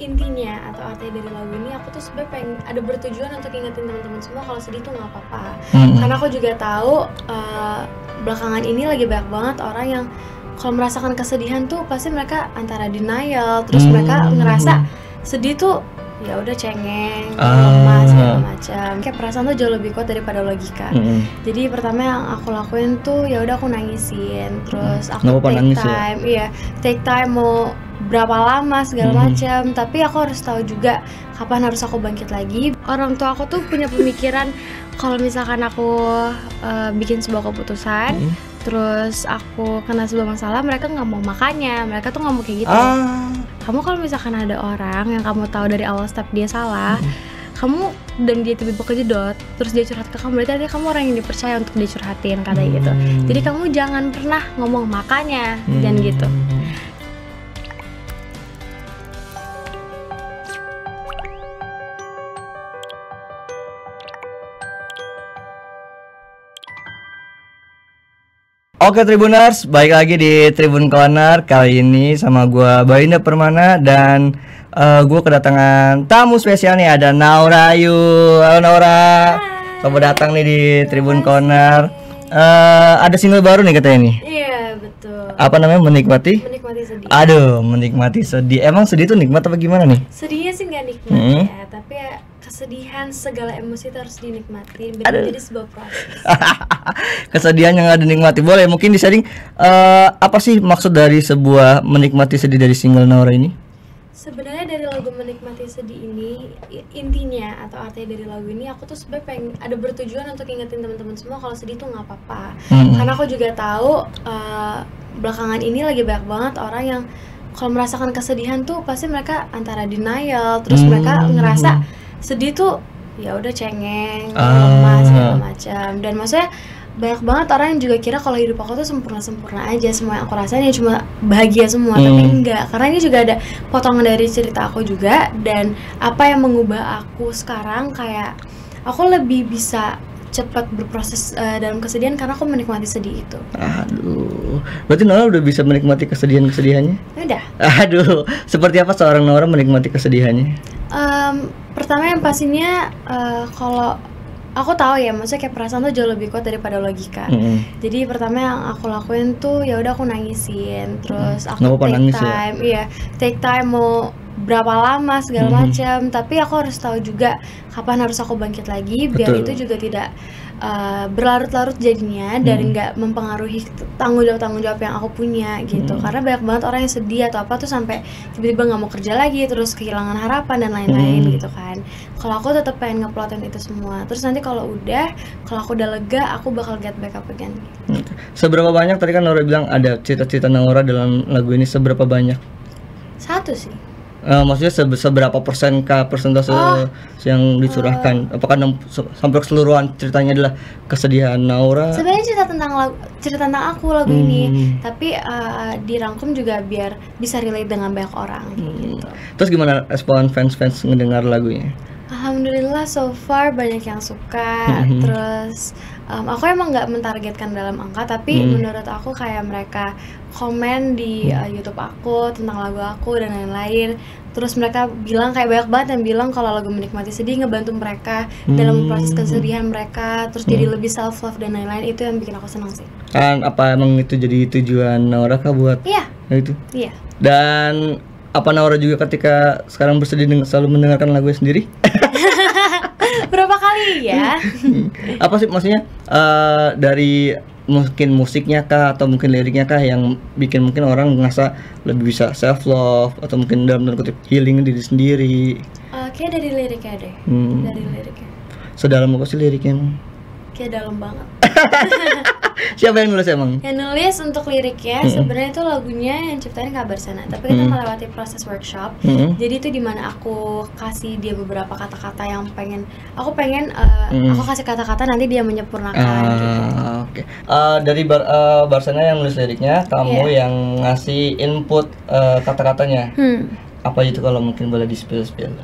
intinya atau arti dari lagu ini aku tuh sebenarnya pengen ada bertujuan untuk ingetin teman-teman semua kalau sedih tuh nggak apa-apa hmm. karena aku juga tahu uh, belakangan ini lagi banyak banget orang yang kalau merasakan kesedihan tuh pasti mereka antara denial terus hmm. mereka ngerasa sedih tuh ya udah cengeng ah. lemas uh. segala macam kayak perasaan tuh jauh lebih kuat daripada logika mm-hmm. jadi pertama yang aku lakuin tuh ya udah aku nangisin terus aku Nggak take ya? time ya? iya take time mau berapa lama segala hmm. macam tapi aku harus tahu juga kapan harus aku bangkit lagi orang tua aku tuh punya pemikiran kalau misalkan aku uh, bikin sebuah keputusan hmm. terus aku kena sebuah masalah mereka nggak mau makannya mereka tuh nggak mau kayak gitu ah. kamu kalau misalkan ada orang yang kamu tahu dari awal step dia salah hmm. kamu dan dia tiba-tiba kejedot terus dia curhat ke kamu berarti kamu orang yang dipercaya untuk dicurhatin kata gitu. hmm. gitu jadi kamu jangan pernah ngomong makanya hmm. dan gitu Oke Tribuners, baik lagi di Tribun Corner kali ini sama gue Bayinda Permana dan uh, eh, gue kedatangan tamu spesial nih ada Naura Yu. Halo Naura, kamu datang nih di Tribun Corner. Uh, ada single baru nih katanya nih. Iya betul. Apa namanya menikmati? Menikmati sedih. Aduh menikmati sedih. Emang sedih tuh nikmat apa gimana nih? Sedihnya sih nggak nikmat hmm. ya, tapi ya kesedihan segala emosi terus harus dinikmati benar jadi sebuah proses kesedihan yang nggak dinikmati boleh mungkin di sharing uh, apa sih maksud dari sebuah menikmati sedih dari single Naura ini sebenarnya dari lagu menikmati sedih ini intinya atau artinya dari lagu ini aku tuh sebenarnya pengen ada bertujuan untuk ingetin teman-teman semua kalau sedih tuh nggak apa-apa hmm. karena aku juga tahu uh, belakangan ini lagi banyak banget orang yang kalau merasakan kesedihan tuh pasti mereka antara denial terus hmm. mereka ngerasa sedih tuh ya udah cengeng, lemas ah. segala macam. Dan maksudnya banyak banget orang yang juga kira kalau hidup aku tuh sempurna sempurna aja semua yang aku rasain ya cuma bahagia semua hmm. tapi enggak karena ini juga ada potongan dari cerita aku juga dan apa yang mengubah aku sekarang kayak aku lebih bisa cepat berproses uh, dalam kesedihan karena aku menikmati sedih itu. Aduh, Berarti Nora udah bisa menikmati kesedihan-kesedihannya? Udah. Aduh, seperti apa seorang Nora menikmati kesedihannya? Um, pertama yang pastinya uh, kalau aku tahu ya maksudnya kayak perasaan tuh jauh lebih kuat daripada logika mm jadi pertama yang aku lakuin tuh ya udah aku nangisin terus aku Nggak take nangis ya? time ya? iya take time mau berapa lama segala mm macam tapi aku harus tahu juga kapan harus aku bangkit lagi biar itu juga tidak uh, berlarut-larut jadinya hmm. dan nggak mempengaruhi tanggung jawab tanggung jawab yang aku punya gitu hmm. karena banyak banget orang yang sedih atau apa tuh sampai tiba-tiba nggak mau kerja lagi terus kehilangan harapan dan lain-lain hmm. gitu kan kalau aku tetap pengen ngeplotin itu semua terus nanti kalau udah kalau aku udah lega aku bakal get back up again hmm. seberapa banyak tadi kan Nora bilang ada cita-cita Nora dalam lagu ini seberapa banyak satu sih Uh, maksudnya seberapa persen ke persentase oh. yang dicurahkan? Uh. Apakah sampai keseluruhan ceritanya adalah kesedihan Naura? Sebenarnya cerita tentang lagu, cerita tentang aku lagu hmm. ini, tapi uh, eh, dirangkum juga biar bisa relate dengan banyak orang hmm. gitu. Terus gimana respon fans-fans mendengar lagunya? Alhamdulillah so far banyak yang suka. Mm-hmm. Terus um, aku emang nggak mentargetkan dalam angka, tapi mm menurut aku kayak mereka komen di mm-hmm. uh, YouTube aku tentang lagu aku dan lain-lain. Terus mereka bilang kayak banyak banget yang bilang kalau lagu menikmati sedih ngebantu mereka mm dalam hmm. proses kesedihan mereka. Terus mm jadi mm-hmm. lebih self love dan lain-lain itu yang bikin aku senang sih. Dan apa emang itu jadi tujuan Nora kah buat? Iya. Yeah. Itu. Iya. Yeah. Dan apa Naura juga ketika sekarang bersedih dengan selalu mendengarkan lagu sendiri? Berapa kali ya? apa sih maksudnya uh, dari mungkin musiknya kah atau mungkin liriknya kah yang bikin mungkin orang ngerasa lebih bisa self love atau mungkin dalam tanda kutip healing diri sendiri? Oke eh, kayak dari liriknya deh. Hmm. Dari liriknya. Sedalam apa sih liriknya? liriknya dalam banget. Siapa yang nulis emang? Yang nulis untuk liriknya mm -hmm. sebenarnya itu lagunya yang ciptain Kabar Sana, tapi kita mm -hmm. melewati proses workshop. Mm -hmm. Jadi itu dimana aku kasih dia beberapa kata-kata yang pengen aku pengen uh, mm -hmm. aku kasih kata-kata nanti dia menyempurnakan. Uh, gitu. Okay. Uh, eh, dari Bar uh, Barsana yang nulis liriknya, kamu yeah. yang ngasih input uh, kata-katanya. Hmm. Apa itu kalau mungkin boleh di spill-spill?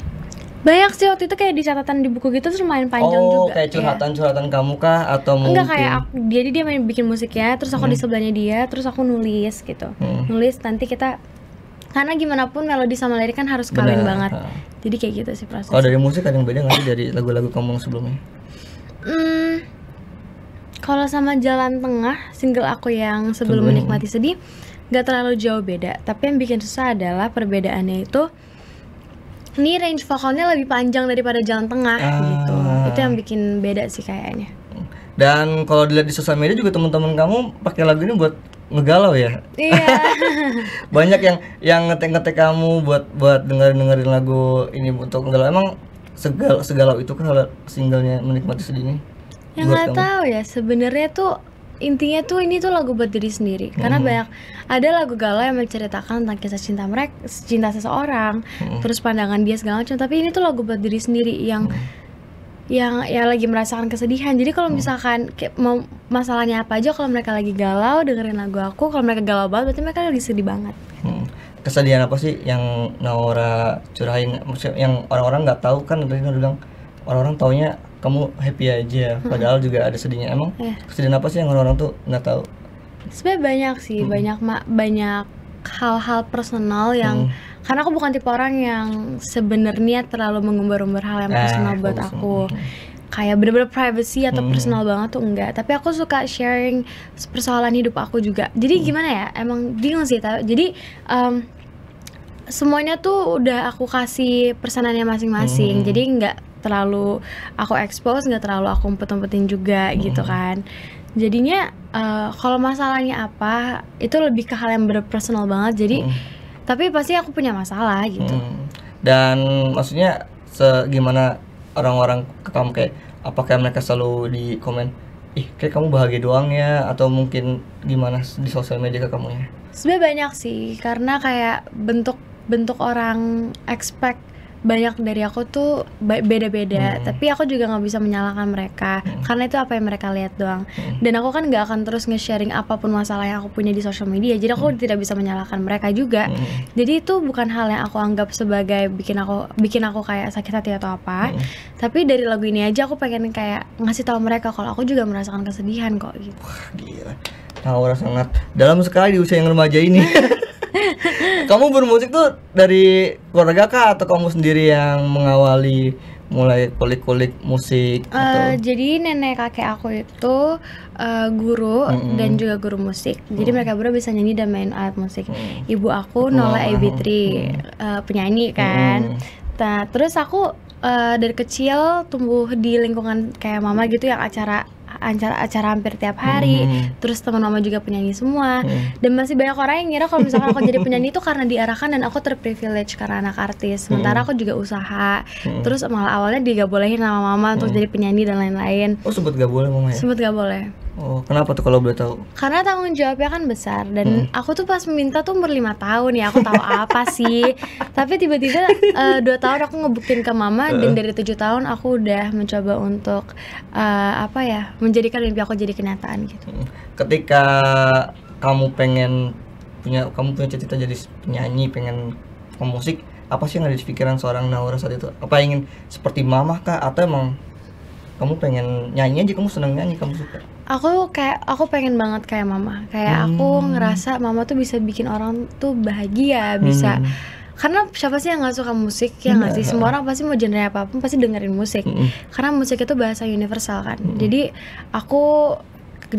banyak sih waktu itu kayak di catatan di buku gitu terus main panjang oh, juga. Oh, kayak curhatan-curhatan kamu kah atau mungkin Enggak kayak aku, jadi dia main bikin musik ya, terus aku hmm. di sebelahnya dia, terus aku nulis gitu. Hmm. Nulis nanti kita karena gimana pun melodi sama lirik kan harus kawin banget. Ha. Jadi kayak gitu sih proses. Kalau dari musik ada yang beda nggak sih dari lagu-lagu kamu sebelumnya? Hmm, kalau sama Jalan Tengah single aku yang sebelum Sebelum. menikmati sedih nggak terlalu jauh beda. Tapi yang bikin susah adalah perbedaannya itu ini range vokalnya lebih panjang daripada jalan tengah ah. gitu itu yang bikin beda sih kayaknya dan kalau dilihat di sosial media juga teman-teman kamu pakai lagu ini buat ngegalau ya iya banyak yang yang ngetek ngetek kamu buat buat dengerin dengerin lagu ini untuk ngegalau emang segal segalau itu kan kalau singlenya menikmati sedih ini yang nggak tahu ya sebenarnya tuh intinya tuh ini tuh lagu buat diri sendiri hmm. karena banyak ada lagu galau yang menceritakan tentang kisah cinta mereka cinta seseorang hmm. terus pandangan dia segala macam tapi ini tuh lagu buat diri sendiri yang hmm. yang ya lagi merasakan kesedihan jadi kalau hmm. misalkan mau masalahnya apa aja kalau mereka lagi galau dengerin lagu aku kalau mereka galau banget berarti mereka lagi sedih banget hmm. kesedihan apa sih yang Naura curahin yang orang-orang nggak -orang tahu kan dari bilang orang-orang taunya kamu happy aja hmm. padahal juga ada sedihnya emang yeah. kesedihan apa sih yang orang-orang tuh nggak tahu sebenarnya banyak sih hmm. banyak mak banyak hal-hal personal yang hmm. karena aku bukan tipe orang yang sebenarnya terlalu mengumbar-umbar hal yang eh, personal eh, buat aku hmm. kayak bener-bener privacy atau hmm. personal banget tuh enggak tapi aku suka sharing persoalan hidup aku juga jadi hmm. gimana ya emang bingung sih jadi um, semuanya tuh udah aku kasih pesanannya masing-masing hmm. jadi nggak terlalu aku expose nggak terlalu aku umpet-umpetin juga gitu hmm. gitu kan jadinya uh, kalau masalahnya apa itu lebih ke hal yang berpersonal banget jadi hmm. tapi pasti aku punya masalah gitu hmm. dan maksudnya segimana orang-orang ke kamu kayak apakah mereka selalu di komen ih kayak kamu bahagia doang ya atau mungkin gimana di sosial media ke ya? sebenarnya banyak sih karena kayak bentuk bentuk orang expect banyak dari aku tuh beda-beda hmm. tapi aku juga nggak bisa menyalahkan mereka hmm. karena itu apa yang mereka lihat doang hmm. dan aku kan nggak akan terus nge-sharing apapun masalah yang aku punya di sosial media jadi aku hmm. tidak bisa menyalahkan mereka juga hmm. jadi itu bukan hal yang aku anggap sebagai bikin aku bikin aku kayak sakit hati atau apa hmm. tapi dari lagu ini aja aku pengen kayak ngasih tahu mereka kalau aku juga merasakan kesedihan kok gitu Wah, gila Aura sangat dalam sekali di usia yang remaja ini kamu bermusik tuh dari keluarga kah atau kamu sendiri yang mengawali mulai kulik-kulik musik uh, atau jadi nenek kakek aku itu uh, guru mm-hmm. dan juga guru musik mm. jadi mereka berdua bisa nyanyi dan main alat musik mm. ibu aku Nola Ebitri mm. uh, penyanyi kan mm. nah terus aku uh, dari kecil tumbuh di lingkungan kayak mama gitu yang acara acara-acara hampir tiap hari hmm. terus teman mama juga penyanyi semua hmm. dan masih banyak orang yang ngira kalau misalkan aku jadi penyanyi itu karena diarahkan dan aku terprivilege karena anak artis hmm. sementara hmm. aku juga usaha hmm. terus malah awalnya digak bolehin sama mama hmm. untuk jadi penyanyi dan lain-lain oh sempet gak boleh mama ya sempet gak boleh Oh, kenapa tuh kalau boleh tahu? Karena tanggung jawabnya kan besar dan hmm. aku tuh pas minta tuh umur lima tahun ya aku tahu apa sih. Tapi tiba-tiba uh, dua tahun aku ngebukin ke mama uh. dan dari tujuh tahun aku udah mencoba untuk uh, apa ya menjadikan mimpi aku jadi kenyataan gitu. Hmm. Ketika kamu pengen punya kamu punya cita-cita jadi penyanyi, pengen pemusik, apa sih yang ada di pikiran seorang Naura saat itu? Apa ingin seperti mama kah atau emang kamu pengen nyanyi aja kamu seneng nyanyi kamu suka? aku kayak aku pengen banget kayak mama kayak hmm. aku ngerasa mama tuh bisa bikin orang tuh bahagia bisa hmm. karena siapa sih yang nggak suka musik ya nggak sih semua hmm. orang pasti mau genre apapun pasti dengerin musik hmm karena musik itu bahasa universal kan hmm jadi aku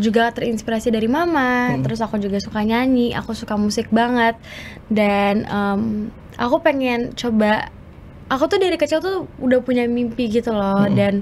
juga terinspirasi dari mama hmm terus aku juga suka nyanyi aku suka musik banget dan um, aku pengen coba aku tuh dari kecil tuh udah punya mimpi gitu loh hmm. dan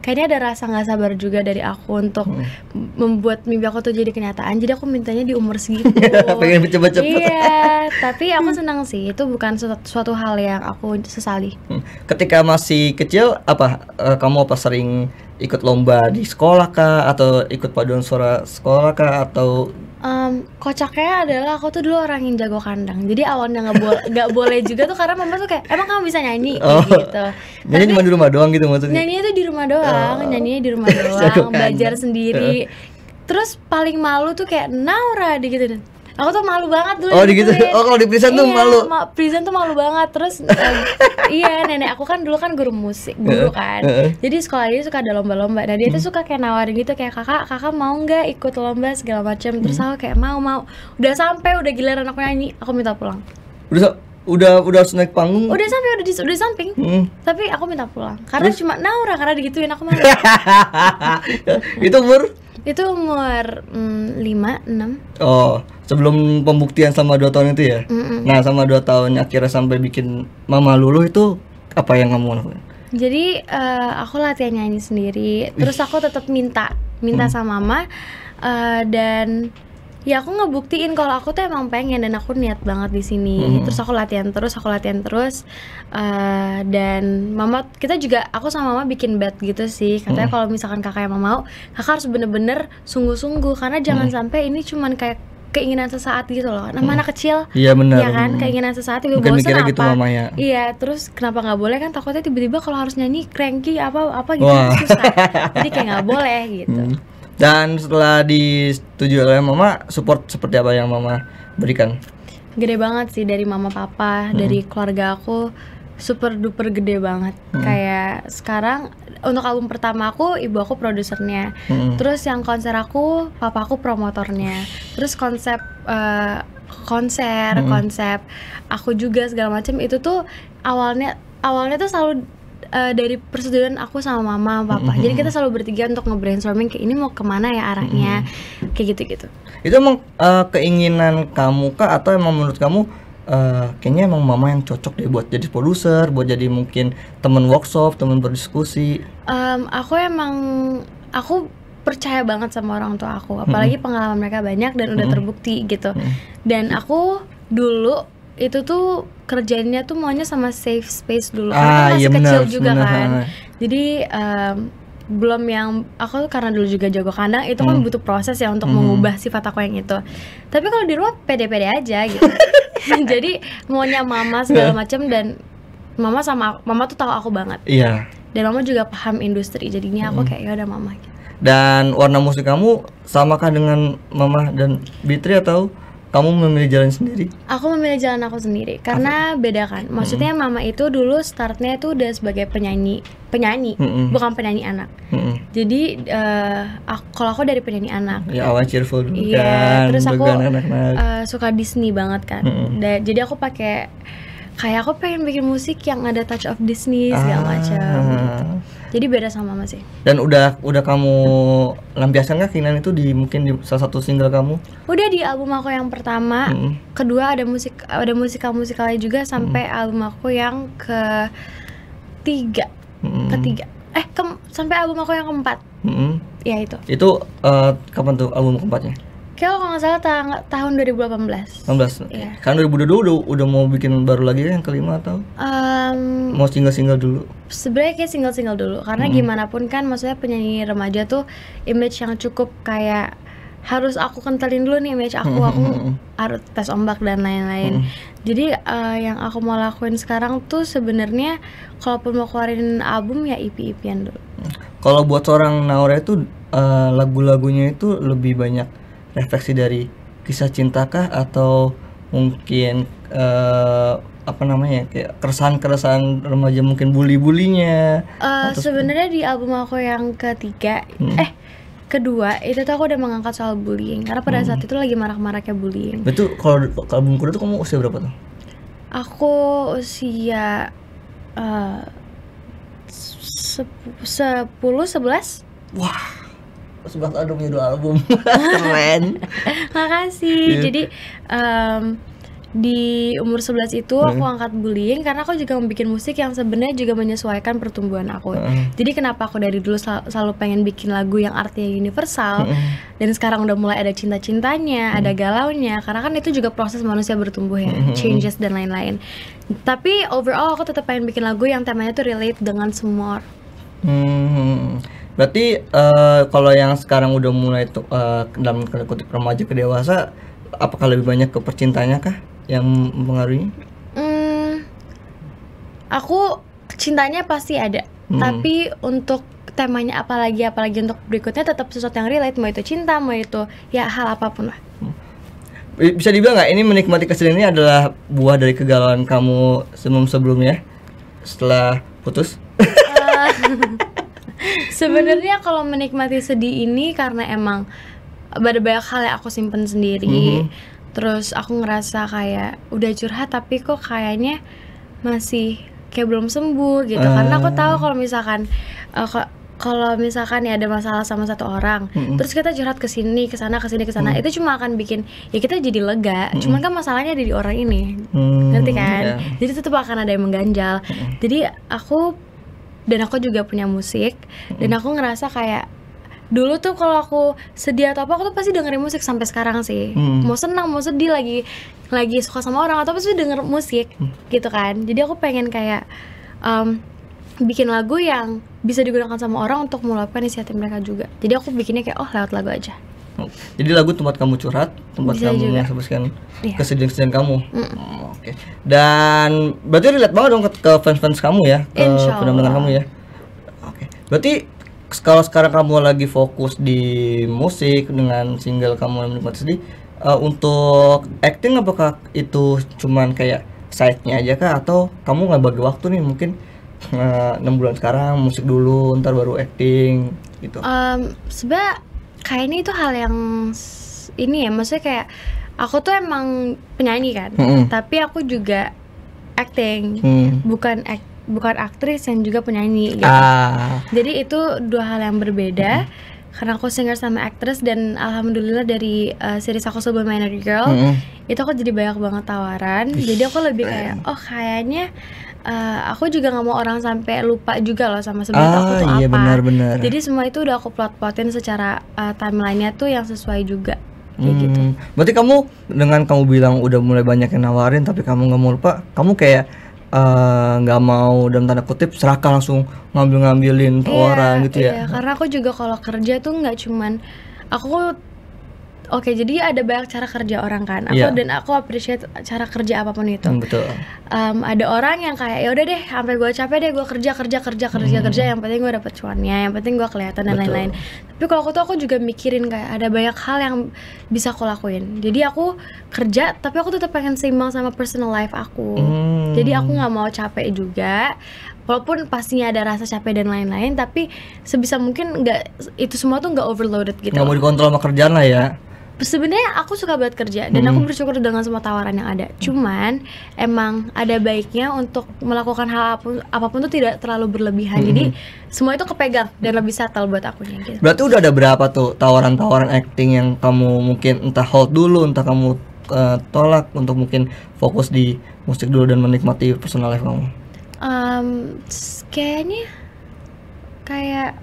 kayaknya ada rasa nggak sabar juga dari aku untuk hmm. membuat mimpi aku tuh jadi kenyataan jadi aku mintanya di umur segitu pengen cepet cepet iya tapi aku senang sih itu bukan suatu, suatu hal yang aku sesali hmm. ketika masih kecil apa eh, kamu apa sering ikut lomba di sekolah kah atau ikut paduan suara sekolah kah atau um, kocaknya adalah aku tuh dulu orang yang jago kandang jadi awalnya nggak boleh nggak boleh juga tuh karena mama tuh kayak emang kamu bisa nyanyi oh. gitu nyanyi cuma di rumah doang gitu maksudnya nyanyinya tuh di rumah oh. doang oh. nyanyinya di rumah doang belajar sendiri terus paling malu tuh kayak Naura gitu aku tuh malu banget dulu oh gitu oh kalau di tuh iya, malu ma present tuh malu banget terus uh, iya nenek aku kan dulu kan guru musik guru kan jadi sekolah dia suka ada lomba-lomba nah dia tuh hmm. suka kayak nawarin gitu kayak kakak kakak mau nggak ikut lomba segala macam terus hmm. aku kayak mau mau udah sampai udah giliran aku nyanyi aku minta pulang udah udah udah harus naik panggung udah sampai udah di udah samping hmm. tapi aku minta pulang karena Terus? cuma naura karena digituin aku malu itu umur itu umur mm, lima mm, enam. Oh, sebelum pembuktian sama dua tahun itu ya. Mm -mm. Nah, sama dua tahun akhirnya sampai bikin Mama Lulu itu apa yang kamu lakukan? Jadi uh, aku latihan nyanyi sendiri. Terus aku tetap minta, minta mm. sama Mama uh, dan ya aku ngebuktiin kalau aku tuh emang pengen dan aku niat banget di sini hmm. terus aku latihan terus aku latihan terus uh, dan mama kita juga aku sama mama bikin bed gitu sih katanya hmm. kalau misalkan kakak yang mau kakak harus bener-bener sungguh-sungguh karena jangan hmm. sampai ini cuman kayak keinginan sesaat gitu loh nama hmm. anak kecil iya benar ya kan mm-hmm. keinginan sesaat itu bosen apa gitu mamanya. iya terus kenapa nggak boleh kan takutnya tiba-tiba kalau harus nyanyi cranky apa apa gitu Wah. susah jadi kayak nggak boleh gitu hmm dan setelah disetujui oleh mama, support seperti apa yang mama berikan? Gede banget sih dari mama papa, hmm. dari keluarga aku super duper gede banget. Hmm. Kayak sekarang untuk album pertama aku ibu aku produsernya. Hmm. Terus yang konser aku papa aku promotornya. Terus konsep uh, konser, hmm. konsep aku juga segala macam itu tuh awalnya awalnya tuh selalu Eh, dari persetujuan aku sama mama papa mm -hmm. jadi kita selalu bertiga untuk nge-brainstorming kayak ini mau kemana ya arahnya mm -hmm. kayak gitu gitu itu emang uh, keinginan kamu kak atau emang menurut kamu Uh, kayaknya emang mama yang cocok deh buat jadi produser, buat jadi mungkin temen workshop, temen berdiskusi. Um, aku emang aku percaya banget sama orang tua aku apalagi hmm. pengalaman mereka banyak dan udah mm-hmm. terbukti gitu hmm. dan aku dulu itu tuh kerjanya tuh maunya sama safe space dulu ah, karena masih iya kecil juga bener, kan ah. jadi um, belum yang aku tuh karena dulu juga jago kandang itu kan hmm. kan butuh proses ya untuk hmm. mengubah sifat aku yang itu tapi kalau di rumah pede-pede aja gitu jadi maunya mama segala iya. macam dan mama sama mama tuh tahu aku banget iya yeah. dan mama juga paham industri jadinya aku hmm. kayak ya udah mama gitu dan warna musik kamu samakah dengan mama dan Bitri atau kamu memilih jalan sendiri? Aku memilih jalan aku sendiri karena Apa? beda kan. Maksudnya -hmm. mama itu dulu startnya itu udah sebagai penyanyi, penyanyi, mm bukan penyanyi anak. Mm Jadi uh, eh, aku, kalau aku dari penyanyi anak. Ya awal cheerful dulu iya, kan. terus aku anak -anak. Uh, suka Disney banget kan. -hmm. jadi aku pakai kayak aku pengen bikin musik yang ada touch of Disney segala ah. macam gitu jadi beda sama masih. Ya? Dan udah udah kamu lampiaskan gak keinginan itu di mungkin di salah satu single kamu? Udah di album aku yang pertama, hmm. kedua ada musik ada musikal musikalnya juga sampai hmm. album aku yang ke tiga, hmm. ketiga. Eh, ke, sampai album aku yang keempat. Hmm. Ya itu. Itu uh, kapan tuh album keempatnya? Michael kalau nggak salah ta tahun 2018. 16. Iya. Kan 2022 udah, udah mau bikin baru lagi ya yang kelima atau? Um, mau single-single dulu. Sebenarnya kayak single-single dulu karena hmm. gimana pun kan maksudnya penyanyi remaja tuh image yang cukup kayak harus aku kentalin dulu nih image aku aku harus tes ombak dan lain-lain hmm jadi uh, yang aku mau lakuin sekarang tuh sebenarnya kalaupun mau keluarin album ya ip ipian dulu kalau buat seorang Naura itu uh, lagu-lagunya itu lebih banyak refleksi dari kisah cintakah atau mungkin uh, apa namanya kayak keresahan-keresahan remaja mungkin bully-bulinya uh, eh, sebenarnya di album aku yang ketiga hmm. eh kedua itu tuh aku udah mengangkat soal bullying karena pada hmm. saat itu lagi marak-maraknya bullying betul kalau album kedua tuh kamu usia berapa tuh aku usia eh, sepuluh sebelas wah Sobat Aduh punya dua album Keren Makasih yeah. Jadi um, di umur 11 itu hmm. aku angkat bullying karena aku juga membuat musik yang sebenarnya juga menyesuaikan pertumbuhan aku. Hmm. Jadi kenapa aku dari dulu sel selalu pengen bikin lagu yang artinya universal hmm. dan sekarang udah mulai ada cinta-cintanya, hmm. ada galaunya karena kan itu juga proses manusia bertumbuh ya, hmm. changes dan lain-lain. Tapi overall aku tetap pengen bikin lagu yang temanya tuh relate dengan semua. Hmm Berarti uh, kalau yang sekarang udah mulai tuh eh, dalam kutip remaja ke dewasa, apakah lebih banyak ke percintanya kah yang mempengaruhi? Hmm, aku cintanya pasti ada, hmm. tapi untuk temanya apalagi apalagi untuk berikutnya tetap sesuatu yang relate mau itu cinta mau itu ya hal apapun lah hmm. bisa dibilang nggak ini menikmati kesedihan ini adalah buah dari kegalauan kamu sebelum sebelumnya setelah putus eh, Sebenarnya kalau menikmati sedih ini karena emang ada banyak hal yang aku simpen sendiri. Mm -hmm. Terus aku ngerasa kayak udah curhat tapi kok kayaknya masih kayak belum sembuh gitu. Uh. Karena aku ah. tahu kalau misalkan uh, kalau misalkan ya ada masalah sama satu orang, mm -hmm. terus kita curhat ke sini, ke sana, ke sini, ke sana, mm -hmm. itu cuma akan bikin ya kita jadi lega. Mm -hmm. Cuman kan masalahnya ada di orang ini, mm -hmm. ngerti kan? Yeah. Jadi tetap akan ada yang mengganjal. Mm -hmm. Jadi aku dan aku juga punya musik mm. dan hmm. aku ngerasa kayak dulu tuh kalau aku sedih atau apa aku tuh pasti dengerin musik sampai sekarang sih hmm. mau senang mau sedih lagi lagi suka sama orang atau pasti denger musik hmm. gitu kan jadi aku pengen kayak um, bikin lagu yang bisa digunakan sama orang untuk meluapkan isi hati mereka juga jadi aku bikinnya kayak oh lewat lagu aja Oh. Jadi lagu tempat kamu curhat, tempat Bisa kamu menyampaikan iya. kesedihan-kesedihan kamu. Mm. Oh, Oke. Okay. Dan berarti lihat banget dong ke, fans-fans kamu ya, ke pendengar kamu ya. Oke. Okay. Berarti kalau sekarang kamu lagi fokus di musik dengan single kamu yang menikmati sedih, uh, untuk acting apakah itu cuman kayak side-nya aja kah atau kamu nggak bagi waktu nih mungkin eh, enam uh, bulan sekarang musik dulu ntar baru acting gitu um, sebenarnya kayaknya itu hal yang ini ya maksudnya kayak aku tuh emang penyanyi kan mm -hmm. tapi aku juga acting mm. bukan act bukan aktris dan juga penyanyi gitu. Ah. jadi itu dua hal yang berbeda mm. karena aku singer sama aktris dan alhamdulillah dari uh, series aku sebelum Minor Girl mm -hmm. itu aku jadi banyak banget tawaran Ish, jadi aku lebih kayak oh kayaknya uh, aku juga nggak mau orang sampai lupa juga loh sama sebenarnya ah, aku tuh iya, apa. Benar, benar. Jadi semua itu udah aku plot-plotin secara uh, timelinenya tuh yang sesuai juga. Kayak hmm, gitu. Berarti kamu dengan kamu bilang udah mulai banyak yang nawarin tapi kamu nggak mau lupa, kamu kayak eh, nggak uh, mau dalam tanda kutip serakah langsung ngambil ngambilin iya, tawaran iya, gitu ya? Iya, karena aku juga kalau kerja tuh nggak cuman aku Oke, jadi ada banyak cara kerja orang kan. Aku yeah. dan aku appreciate cara kerja apapun itu. Mm, betul. Um, ada orang yang kayak ya udah deh, sampai gue capek deh, gue kerja kerja kerja kerja mm. kerja. Hmm. Yang penting gue dapet cuannya, yang penting gue kelihatan dan lain-lain. Tapi kalau aku tuh aku juga mikirin kayak ada banyak hal yang bisa aku lakuin. Jadi aku kerja, tapi aku tetap pengen seimbang sama personal life aku. Mm. Jadi aku nggak mau capek juga walaupun pastinya ada rasa capek dan lain-lain tapi sebisa mungkin nggak itu semua tuh nggak overloaded gitu nggak mau dikontrol sama kerjaan lah ya sebenarnya aku suka buat kerja dan hmm. aku bersyukur dengan semua tawaran yang ada. Cuman emang ada baiknya untuk melakukan hal apapun, apapun itu tidak terlalu berlebihan. Hmm. Jadi semua itu kepegang dan lebih settle buat aku gitu. Berarti udah ada berapa tuh tawaran-tawaran acting yang kamu mungkin entah hold dulu, entah kamu uh, tolak untuk mungkin fokus di musik dulu dan menikmati personal life kamu. Um, kayaknya kayak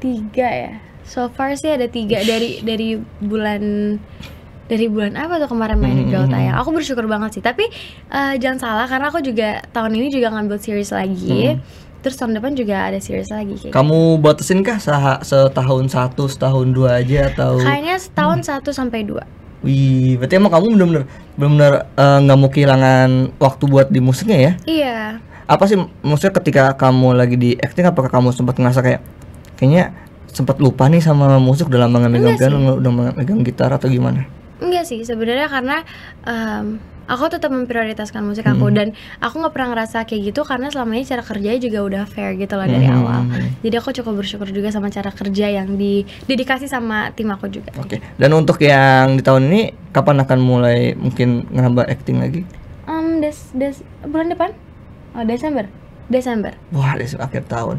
tiga ya so far sih ada tiga dari dari bulan dari bulan apa tuh kemarin main mm -hmm. tayang. Aku bersyukur banget sih. Tapi uh, jangan salah karena aku juga tahun ini juga ngambil series lagi. Mm. Terus tahun depan juga ada series lagi kayak Kamu gitu. batasin kah sah setahun satu, setahun dua aja atau Kayaknya setahun hmm. satu sampai dua Wih, berarti emang kamu bener-bener bener-bener eh, nggak uh, mau kehilangan waktu buat di musiknya ya? Iya. Apa sih musik ketika kamu lagi di acting apakah kamu sempat ngerasa kayak kayaknya sempat lupa nih sama musik dalam lama piano udah megang gitar atau gimana enggak sih sebenarnya karena um, aku tetap memprioritaskan musik aku hmm. dan aku nggak pernah ngerasa kayak gitu karena selama ini cara kerja juga udah fair gitu loh hmm. dari awal jadi aku cukup bersyukur juga sama cara kerja yang didedikasi sama tim aku juga oke okay. dan untuk yang di tahun ini kapan akan mulai mungkin nambah acting lagi um, des des bulan depan oh Desember Desember wah Desember akhir tahun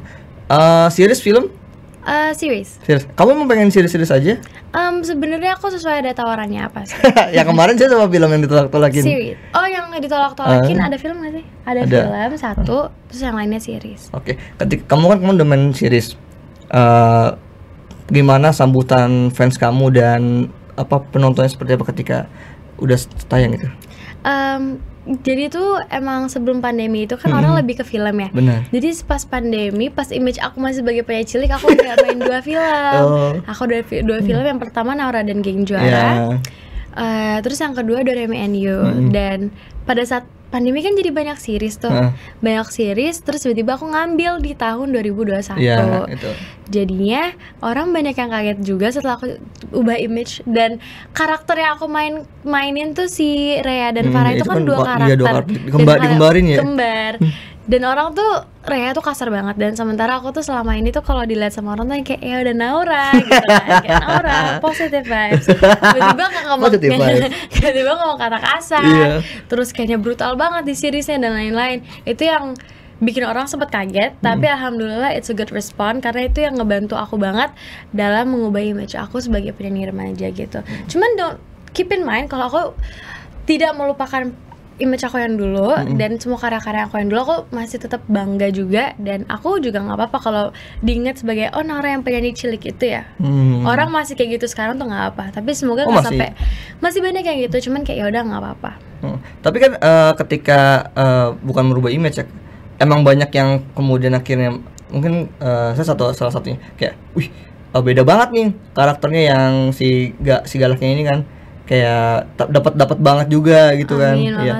uh, series film Uh, series. Series. Kamu mau pengen series-series aja? Um, sebenarnya aku sesuai ada tawarannya apa sih? ya kemarin saya sama film yang ditolak-tolakin. Series. Oh, yang ditolak-tolakin uh, ada film nggak sih? Ada, ada. film satu, uh. terus yang lainnya series. Oke. Okay. Ketika kamu kan kamu udah main series. Uh, gimana sambutan fans kamu dan apa penontonnya seperti apa ketika udah tayang itu? Um, jadi itu emang sebelum pandemi itu kan hmm. orang lebih ke film ya. Benar. Jadi pas pandemi, pas image aku masih sebagai penyanyi cilik, aku udah main dua film. Oh. Aku dua, dua film hmm. yang pertama Naura dan Geng Juara. Yeah. Iya. Uh, terus yang kedua Doremi and You hmm. dan pada saat pandemi kan jadi banyak series tuh. Huh? Banyak series terus tiba-tiba aku ngambil di tahun 2021. Yeah, iya, itu. Jadinya orang banyak yang kaget juga setelah aku ubah image dan karakter yang aku main mainin tuh si Rea dan hmm, Farah itu, itu kan, kan dua iya, karakter. dua karakter. Kembar, dikembarin ya. Kembar. Hmm dan orang tuh Rea tuh kasar banget dan sementara aku tuh selama ini tuh kalau dilihat sama orang tuh kayak ya eh, udah Naura gitu kan. kayak eh, Naura positive vibes tiba-tiba nggak ngomong tiba-tiba ngomong kata kasar yeah. terus kayaknya brutal banget di seriesnya dan lain-lain itu yang bikin orang sempat kaget hmm. tapi alhamdulillah it's a good response karena itu yang ngebantu aku banget dalam mengubah image aku sebagai penyanyi remaja gitu hmm. cuman don't keep in mind kalau aku tidak melupakan image aku yang dulu mm -hmm. dan semua karya-karya aku yang dulu aku masih tetap bangga juga dan aku juga nggak apa-apa kalau diingat sebagai oh Nora yang penyanyi cilik itu ya mm. orang masih kayak gitu sekarang tuh nggak apa tapi semoga oh, nggak oh, sampai masih banyak yang gitu cuman kayak yaudah nggak apa-apa hmm. tapi kan uh, ketika uh, bukan merubah image ya emang banyak yang kemudian akhirnya mungkin uh, saya satu salah satunya kayak wih uh, beda banget nih karakternya yang si ga, si galaknya ini kan kayak dapat dapat banget juga gitu kan. Amin, kan. Ya.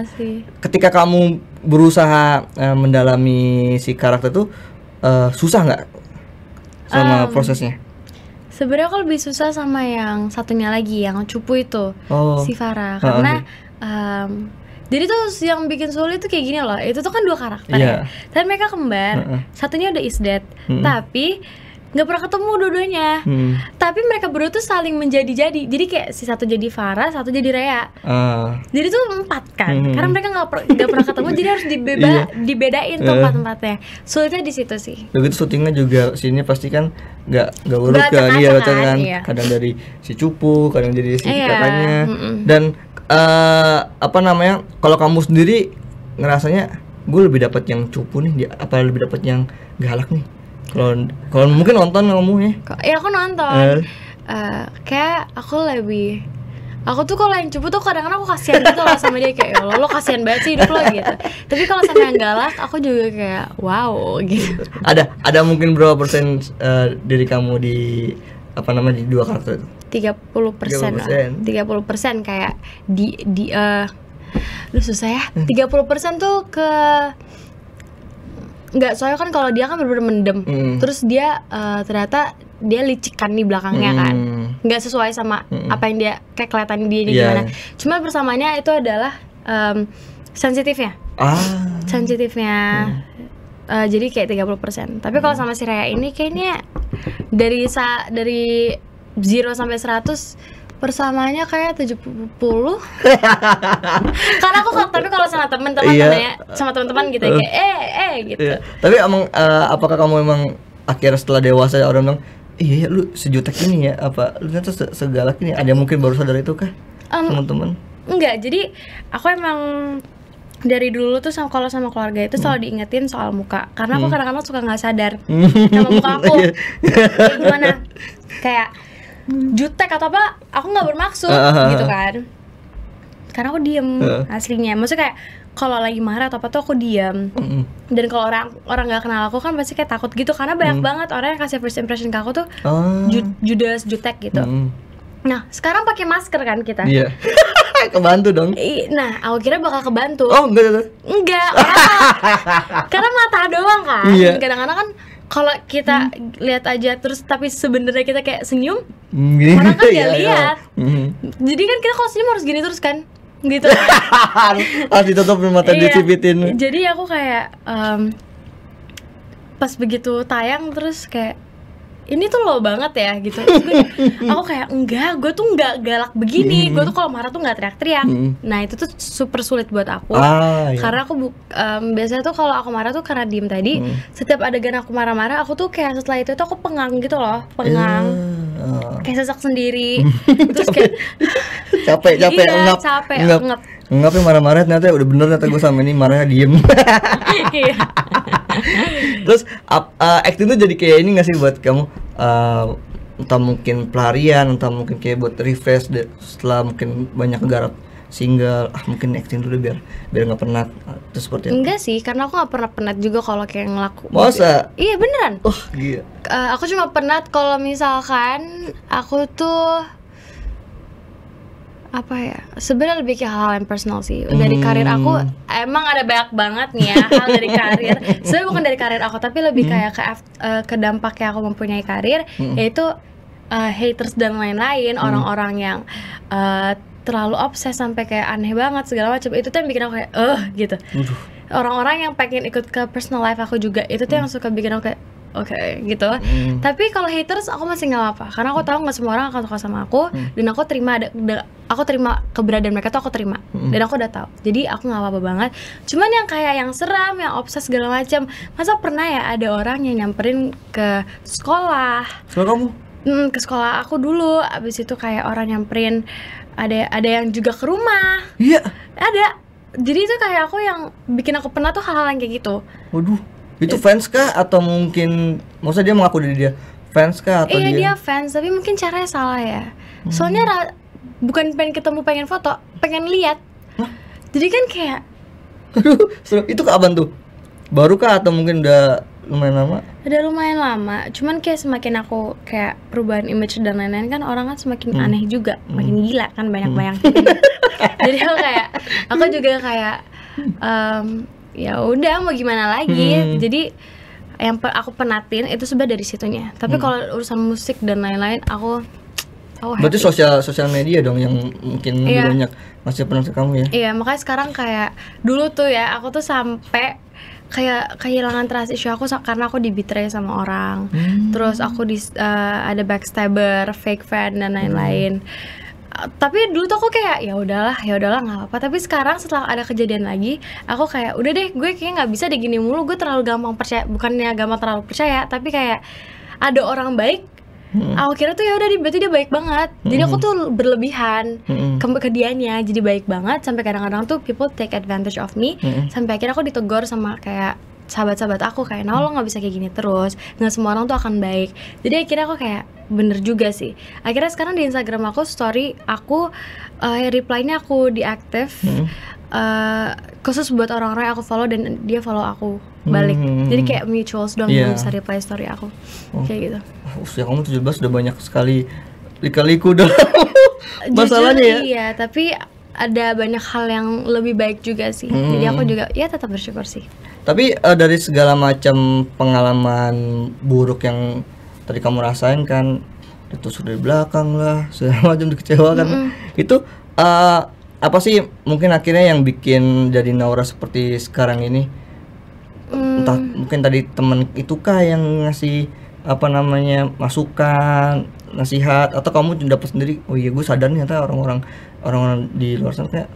Ketika kamu berusaha uh, mendalami si karakter tuh uh, susah nggak sama um, prosesnya? Sebenarnya aku lebih susah sama yang satunya lagi yang cupu itu oh. si Farah ah, karena okay. um, jadi tuh yang bikin sulit tuh kayak gini loh. Itu tuh kan dua karakter yeah. ya. Tapi mereka kembar. Uh -uh. Satunya udah is dead. uh -uh. Tapi nggak pernah ketemu dua-duanya hmm. tapi mereka berdua tuh saling menjadi-jadi jadi kayak si satu jadi Farah satu jadi Rea uh. jadi tuh empat kan hmm. karena mereka nggak per pernah ketemu jadi harus dibeba iya. yeah. dibedain tempat-tempatnya eh. sulitnya di situ sih begitu ya syutingnya juga sini pasti kan nggak nggak urut kan iya kan? kan iya. kadang dari si cupu kadang dari si iya. kakaknya mm -mm. dan uh, apa namanya kalau kamu sendiri ngerasanya gue lebih dapat yang cupu nih apa lebih dapat yang galak nih kalau mungkin nonton kamu ya ya aku nonton uh. Uh, kayak aku lebih aku tuh kalau yang cupu tuh kadang-kadang aku kasihan gitu loh sama dia kayak ya lo lo kasihan banget sih hidup lo gitu tapi kalau sama yang galak aku juga kayak wow gitu ada ada mungkin berapa persen uh, diri kamu di apa namanya di dua kartu? itu tiga puluh persen tiga puluh persen kayak di di uh, lu susah ya hmm. tiga puluh persen tuh ke nggak soalnya kan kalau dia kan bener-bener mendem hmm. terus dia uh, ternyata dia licikan di belakangnya hmm. kan nggak sesuai sama hmm. apa yang dia kayak kelihatan dia yeah. gimana iya. cuma bersamanya itu adalah um, sensitifnya ah. sensitifnya hmm. Uh, jadi kayak 30% Tapi kalau mm. sama si Raya ini kayaknya dari sa dari 0 sampai 100 persamaannya kayak 70 karena aku tapi kalau sama temen teman iya. ya, sama teman-teman gitu kayak iya. eh eh gitu iya. tapi emang uh, apakah kamu emang akhirnya setelah dewasa ya orang bilang iya, iya lu sejuta ini ya apa lu ternyata se segalak ini ada mungkin baru sadar itu kah um, teman-teman enggak jadi aku emang dari dulu tuh sama kalau sama keluarga itu selalu hmm. diingetin soal muka karena aku hmm. kadang-kadang suka nggak sadar sama muka aku iya. kayak gimana kayak jutek atau apa aku nggak bermaksud uh, gitu kan karena aku diem uh. aslinya maksudnya kayak kalau lagi marah atau apa tuh aku diem mm -hmm. dan kalau orang orang nggak kenal aku kan pasti kayak takut gitu karena banyak mm. banget orang yang kasih first impression ke aku tuh uh. jutek gitu mm. nah sekarang pakai masker kan kita yeah. kebantu dong nah aku kira bakal kebantu oh enggak enggak, enggak karena, karena mata doang kan iya. kadang-kadang yeah. kan kalau kita hmm. lihat aja terus tapi sebenarnya kita kayak senyum mm, orang kan ya, ya lihat iya. jadi kan kita kalau senyum harus gini terus kan gitu harus ditutup mata iya. dicipitin jadi aku kayak um, pas begitu tayang terus kayak ini tuh lo banget ya gitu terus aku kayak enggak gue tuh enggak galak begini gue tuh hmm. kalau marah tuh enggak teriak-teriak hmm. nah itu tuh super sulit buat aku ah, iya. karena aku um, biasanya tuh kalau aku marah tuh karena diem tadi hmm. setiap adegan aku marah-marah aku tuh kayak setelah itu tuh aku pengang gitu loh pengang yeah. Ya, kayak sesak sendiri terus kayak capek capek iya, ngap, capek ngap. ngap Enggak apa marah-marah ternyata udah bener ternyata gue sama ini marahnya diem iya. Terus up, uh, eh, acting tuh jadi kayak ini gak sih buat kamu uh, Entah mungkin pelarian, entah mungkin kayak buat refresh setelah mungkin banyak garap single ah mungkin acting dulu biar biar nggak penat terus seperti apa? enggak sih karena aku nggak pernah penat juga kalau kayak ngelaku masa iya beneran oh iya uh, aku cuma penat kalau misalkan aku tuh apa ya sebenarnya lebih ke hal-hal yang personal sih dari hmm. karir aku emang ada banyak banget nih ya hal dari karir sebenarnya bukan dari karir aku tapi lebih hmm. kayak ke uh, ke dampak yang aku mempunyai karir hmm. yaitu uh, haters dan lain-lain hmm. orang-orang yang uh, terlalu obses sampai kayak aneh banget segala macam itu tuh yang bikin aku kayak eh uh, gitu orang-orang yang pengen ikut ke personal life aku juga itu tuh hmm. yang suka bikin aku kayak oke okay, gitu mm. tapi kalau haters aku masih nggak apa apa karena aku tahu nggak semua orang akan suka sama aku mm. dan aku terima ada, ada aku terima keberadaan mereka tuh aku terima mm. dan aku udah tahu jadi aku nggak apa-apa banget cuman yang kayak yang seram yang obses segala macam masa pernah ya ada orang yang nyamperin ke sekolah sekolah kamu hmm, ke sekolah aku dulu abis itu kayak orang nyamperin ada ada yang juga ke rumah iya ada jadi itu kayak aku yang bikin aku pernah tuh hal-hal yang kayak gitu waduh itu fans kah atau mungkin maksudnya dia mengaku diri dia fans kah atau iya, dia? dia fans, tapi mungkin caranya salah ya. Hmm. Soalnya ra- bukan pengen ketemu, pengen foto, pengen lihat. Jadi kan kayak itu kapan tuh? Baru kah atau mungkin udah lumayan lama? Udah lumayan lama, cuman kayak semakin aku kayak perubahan image dan lain-lain kan orang kan semakin hmm. aneh juga, hmm. makin gila kan banyak-banyak. Hmm. Jadi aku kayak aku juga kayak um, ya udah mau gimana lagi hmm. jadi yang per, aku penatin itu sebenarnya dari situnya tapi hmm. kalau urusan musik dan lain-lain aku Oh, Berarti sosial sosial media dong yang mungkin yeah. Iya. banyak masih penonton kamu ya? Iya yeah, makanya sekarang kayak dulu tuh ya aku tuh sampai kayak kehilangan trust issue aku karena aku dibitray sama orang, hmm. terus aku di, uh, eh, ada backstabber, fake fan dan lain-lain. Hmm tapi dulu tuh aku kayak ya udahlah ya udahlah nggak apa-apa tapi sekarang setelah ada kejadian lagi aku kayak udah deh gue kayak nggak bisa deh gini mulu gue terlalu gampang percaya bukannya gampang terlalu percaya tapi kayak ada orang baik Hmm. Aku kira tuh ya udah berarti dia baik banget. Hmm. Jadi aku tuh berlebihan hmm. ke, kediannya jadi baik banget sampai kadang-kadang tuh people take advantage of me hmm. sampai akhirnya aku ditegur sama kayak sahabat-sahabat aku kayak nah lo nggak bisa kayak gini terus nggak semua orang tuh akan baik jadi akhirnya aku kayak bener juga sih akhirnya sekarang di Instagram aku story aku uh, reply-nya aku diaktif hmm. uh, khusus buat orang-orang yang aku follow dan dia follow aku balik hmm. jadi kayak mutual dong yeah. bisa reply story aku oh. kayak gitu usia ya, kamu 17 udah banyak sekali lika-liku dong masalahnya ya iya tapi ada banyak hal yang lebih baik juga sih hmm. jadi aku juga ya tetap bersyukur sih tapi uh, dari segala macam pengalaman buruk yang tadi kamu rasain kan itu sudah di belakang lah segala macam dikecewakan mm -hmm. itu uh, apa sih mungkin akhirnya yang bikin jadi Naura seperti sekarang ini mm. entah mungkin tadi temen kah yang ngasih apa namanya masukan nasihat atau kamu dapat sendiri oh iya gue sadar nih ternyata orang-orang orang-orang di luar sana kayak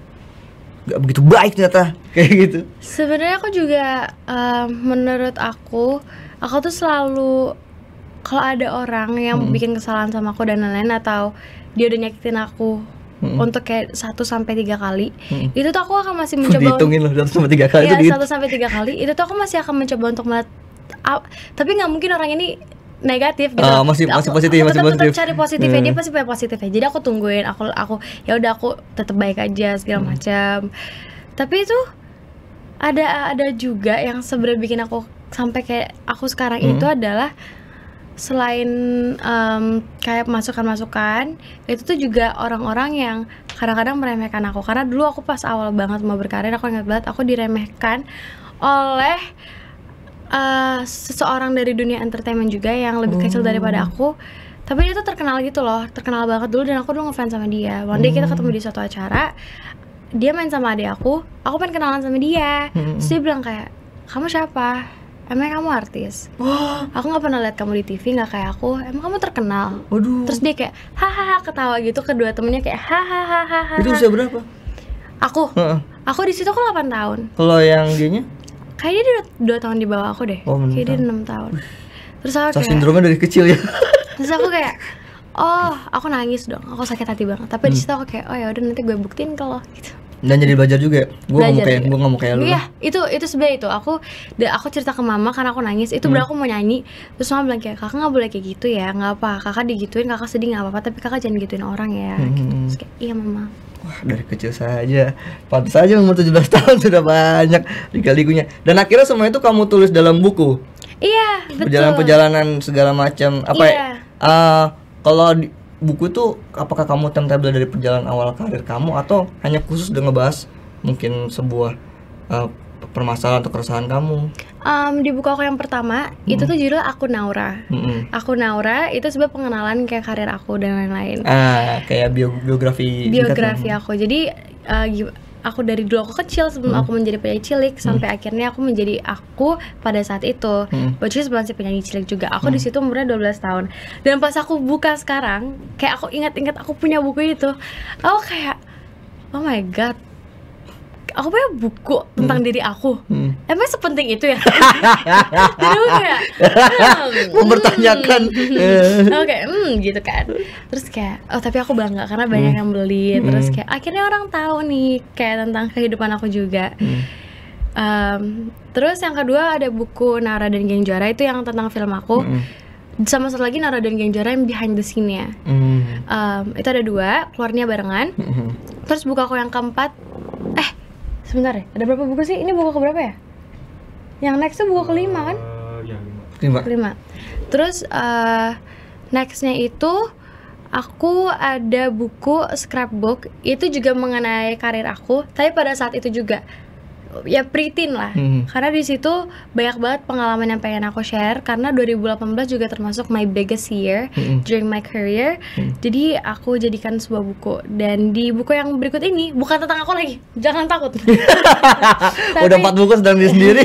nggak begitu baik ternyata kayak gitu sebenarnya aku juga um, menurut aku aku tuh selalu kalau ada orang yang hmm. bikin kesalahan sama aku dan lain-lain atau dia udah nyakitin aku hmm. untuk kayak satu sampai tiga kali hmm. itu tuh aku akan masih mencoba dihitungin loh satu sampai tiga kali ya satu sampai tiga kali itu tuh aku masih akan mencoba untuk melihat ah, tapi nggak mungkin orang ini negatif gitu. Uh, masih masih positif, aku masih tetap, positif. Tetap cari positifnya hmm. dia pasti punya positifnya. Jadi aku tungguin, aku aku ya udah aku tetap baik aja segala hmm. macam. Tapi itu ada ada juga yang sebenarnya bikin aku sampai kayak aku sekarang hmm. itu adalah selain um, kayak masukan-masukan itu tuh juga orang-orang yang kadang-kadang meremehkan aku karena dulu aku pas awal banget mau berkarir aku ingat banget aku diremehkan oleh uh, seseorang dari dunia entertainment juga yang lebih hmm. kecil daripada oh. aku tapi dia tuh terkenal gitu loh terkenal banget dulu dan aku dulu ngefans sama dia one day kita hmm. ketemu di suatu acara dia main sama adik aku aku pengen kenalan sama dia hmm. terus dia bilang kayak kamu siapa emang kamu artis oh. aku nggak pernah lihat kamu di tv nggak kayak aku emang kamu terkenal Waduh. terus dia kayak hahaha ketawa gitu kedua temennya kayak hahaha itu usia berapa aku uh -uh. aku di situ aku delapan tahun kalau yang nya kayaknya dia udah dua tahun di bawah aku deh oh, kayak dia enam tahun terus aku kayak sindromnya dari kecil ya terus aku kayak oh aku nangis dong aku sakit hati banget tapi hmm. di situ aku kayak oh ya udah nanti gue buktiin ke lo gitu dan jadi belajar juga ya? gue ngomong kayak iya. gue ngomong kayak lu iya itu itu sebenarnya itu aku aku cerita ke mama karena aku nangis itu hmm. berarti aku mau nyanyi terus mama bilang kayak kakak gak boleh kayak gitu ya Gak apa kakak digituin kakak sedih gak apa apa tapi kakak jangan gituin orang ya hmm. hmm gitu. Hmm. terus kayak iya mama Wah dari kecil saja Pantes saja umur 17 tahun sudah banyak liga-ligunya Dan akhirnya semua itu kamu tulis dalam buku Iya Perjalanan-perjalanan segala macam Apa ya? iya. ya uh, Kalau buku itu apakah kamu timetable dari perjalanan awal karir kamu Atau hanya khusus dengan bahas mungkin sebuah uh, permasalahan atau keresahan kamu um, di buku aku yang pertama hmm. itu tuh judul aku Naura hmm. aku Naura itu sebab pengenalan kayak karir aku dan lain-lain ah kayak bio biografi biografi kan? aku jadi uh, aku dari dulu aku kecil sebelum hmm. aku menjadi penyanyi cilik hmm. sampai akhirnya aku menjadi aku pada saat itu hmm. which is penyanyi cilik juga aku hmm. di situ umurnya 12 tahun dan pas aku buka sekarang kayak aku ingat-ingat aku punya buku itu aku kayak oh my god aku punya buku tentang hmm. diri aku hmm. emang sepenting itu ya aduh hmm. bertanyakan? oke hmm gitu kan terus kayak oh tapi aku bangga karena banyak hmm. yang beli terus hmm. kayak akhirnya orang tahu nih kayak tentang kehidupan aku juga hmm. um, terus yang kedua ada buku Nara dan Geng Juara itu yang tentang film aku hmm sama satu lagi Nara dan Genjara yang behind the scene-nya. Mm. Um, itu ada dua, keluarnya barengan. Mm -hmm. Terus buku aku yang keempat Sebentar ya ada berapa buku sih? Ini buku keberapa ya? Yang next tuh buku kelima kan? Uh, ya, lima. Kelima. Terus uh, nextnya itu aku ada buku scrapbook itu juga mengenai karir aku tapi pada saat itu juga ya pritin lah hmm. karena di situ banyak banget pengalaman yang pengen aku share karena 2018 juga termasuk my biggest year hmm. during my career hmm. jadi aku jadikan sebuah buku dan di buku yang berikut ini bukan tentang aku lagi jangan takut Tapi, udah empat buku sedang diri sendiri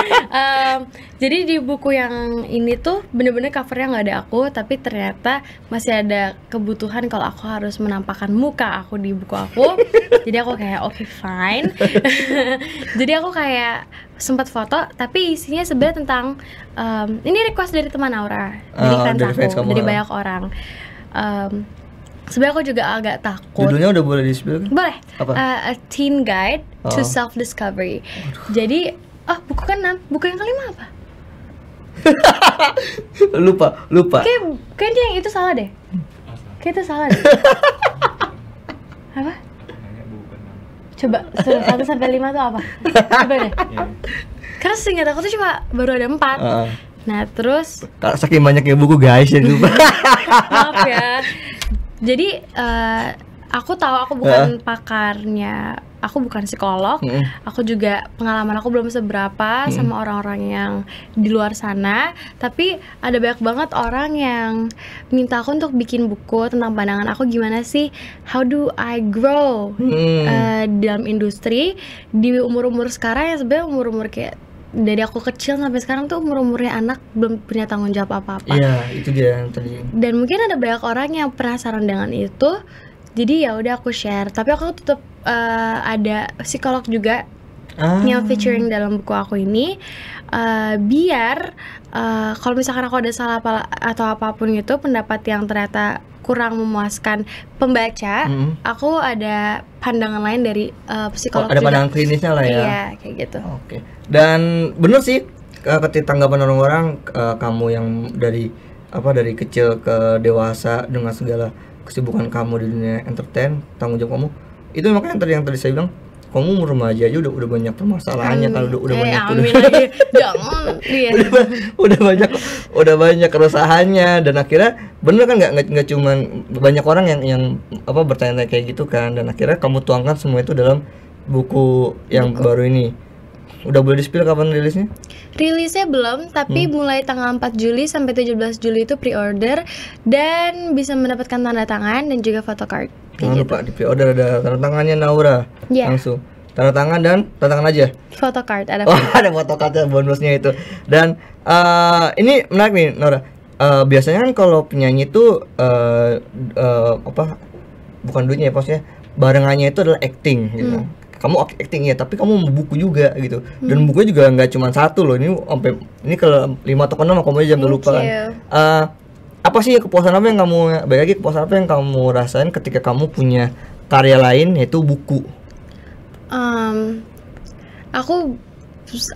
um, jadi di buku yang ini tuh bener-bener covernya nggak ada aku tapi ternyata masih ada kebutuhan kalau aku harus menampakkan muka aku di buku aku jadi aku kayak oke okay, fine jadi aku kayak sempat foto tapi isinya sebenarnya tentang um, ini request dari teman Aura ah, dari fans dari aku dari ah. banyak orang um, sebenarnya aku juga agak takut. Judulnya udah boleh disebut? Kan? Boleh. Apa? Uh, A Teen Guide oh. to Self Discovery. Aduh. Jadi, oh buku kan buku yang kelima apa? lupa, lupa. Kayak, kayaknya yang itu salah deh. Kayak itu salah deh. apa? Coba satu sampai lima tuh apa? Coba deh. Iya, iya. Karena seingat aku tuh cuma baru ada empat. Nah terus. Karena saking banyaknya buku guys ya lupa. Maaf ya. Jadi eh, aku tahu aku bukan uh. pakarnya aku bukan psikolog mm aku juga pengalaman aku belum seberapa mm sama orang-orang yang di luar sana tapi ada banyak banget orang yang minta aku untuk bikin buku tentang pandangan aku gimana sih how do I grow mm uh, dalam industri di umur-umur sekarang yang sebenarnya umur-umur kayak dari aku kecil sampai sekarang tuh umur umurnya anak belum punya tanggung jawab apa apa. Iya, itu dia yang terjadi. Dan mungkin ada banyak orang yang penasaran dengan itu, jadi ya udah aku share tapi aku tetap uh, eh, ada psikolog juga ah. yang featuring dalam buku aku ini uh, biar uh, kalau misalkan aku ada salah apa atau apapun gitu pendapat yang ternyata kurang memuaskan pembaca, mm. aku ada pandangan lain dari uh, psikolog. Oh, ada juga. pandangan klinisnya lah ya. Iya, kayak gitu. Oke. Okay. Dan benar sih ketika tanggapan orang-orang uh, kamu yang dari apa dari kecil ke dewasa dengan segala kesibukan kamu di dunia entertain tanggung jawab kamu itu makanya tadi yang tadi saya bilang kamu umur remaja aja udah udah banyak permasalahannya kan udah udah banyak eh, udah, udah, banyak udah banyak keresahannya dan akhirnya bener kan nggak nggak cuman banyak orang yang yang apa bertanya kayak gitu kan dan akhirnya kamu tuangkan semua itu dalam buku yang baru ini Udah boleh di-spill kapan rilisnya? Rilisnya belum, tapi hmm. mulai tanggal 4 Juli sampai 17 Juli itu pre-order dan bisa mendapatkan tanda tangan dan juga photocard. Jangan gitu. lupa di pre-order ada tanda tangannya Naura. Yeah. Langsung tanda tangan dan tanda tangan aja foto card ada oh, ada foto card bonusnya itu dan uh, ini menarik nih Nora uh, eh, biasanya kan kalau penyanyi itu uh, uh, eh, apa bukan duitnya ya maksudnya barengannya itu adalah acting gitu hmm kamu acting ya tapi kamu buku juga gitu dan hmm. bukunya juga nggak cuma satu loh ini sampai ini ke lima atau enam kamu jangan lupa kan uh, apa sih kepuasan apa yang kamu baik lagi kepuasan apa yang kamu rasain ketika kamu punya karya lain yaitu buku um, aku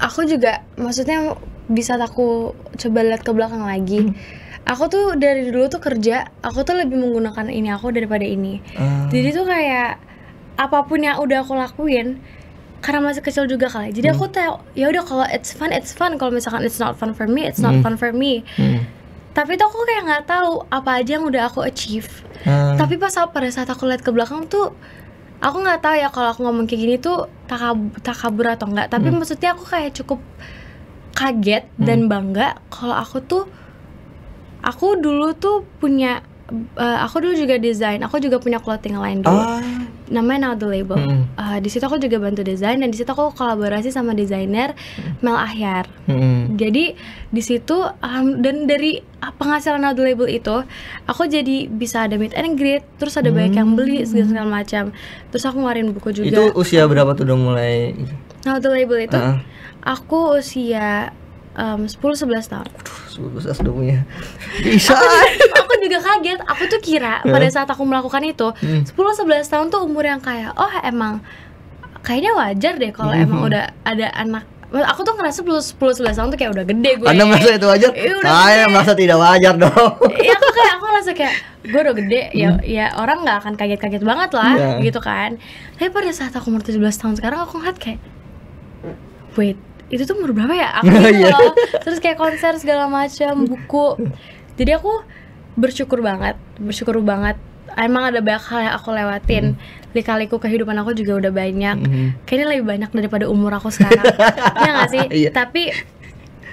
aku juga maksudnya bisa aku coba lihat ke belakang lagi. Hmm. Aku tuh dari dulu tuh kerja, aku tuh lebih menggunakan ini aku daripada ini. Uh. Jadi tuh kayak apapun yang udah aku lakuin karena masih kecil juga kali jadi hmm. aku tahu ya udah kalau it's fun it's fun kalau misalkan it's not fun for me it's not hmm. fun for me hmm. tapi itu aku kayak nggak tahu apa aja yang udah aku achieve hmm. tapi pas pada saat aku lihat ke belakang tuh aku nggak tahu ya kalau aku ngomong kayak gini tuh takab takabur atau enggak tapi hmm. maksudnya aku kayak cukup kaget hmm. dan bangga kalau aku tuh aku dulu tuh punya uh, aku dulu juga desain aku juga punya clothing lain dulu ah. namanya Now the Label hmm. uh, di situ aku juga bantu desain dan di situ aku kolaborasi sama desainer Mel Ahyar hmm. jadi di situ um, dan dari penghasilan Now the Label itu aku jadi bisa ada meet and greet terus ada hmm. banyak yang beli hmm. segala, segala macam terus aku ngeluarin buku juga itu usia berapa tuh udah mulai Now the Label itu uh. aku usia um, 10-11 tahun Aduh, 11 udah punya Bisa aku juga, aku juga kaget, aku tuh kira yeah. pada saat aku melakukan itu hmm. 10-11 tahun tuh umur yang kayak, oh emang Kayaknya wajar deh kalau mm -hmm. emang udah ada anak aku tuh ngerasa 10 11 tahun tuh kayak udah gede gue. Anda merasa itu wajar? Ya, udah Saya merasa tidak wajar dong. Iya, aku kayak aku ngerasa kayak gue udah gede ya hmm. ya orang nggak akan kaget-kaget banget lah yeah. gitu kan. Tapi pada saat aku umur 17 tahun sekarang aku ngeliat kayak wait itu tuh umur berapa ya aku gitu loh terus kayak konser segala macam buku jadi aku bersyukur banget bersyukur banget emang ada banyak hal yang aku lewatin hmm. lika-liku kehidupan aku juga udah banyak hmm. kayaknya lebih banyak daripada umur aku sekarang ya gak sih yeah. tapi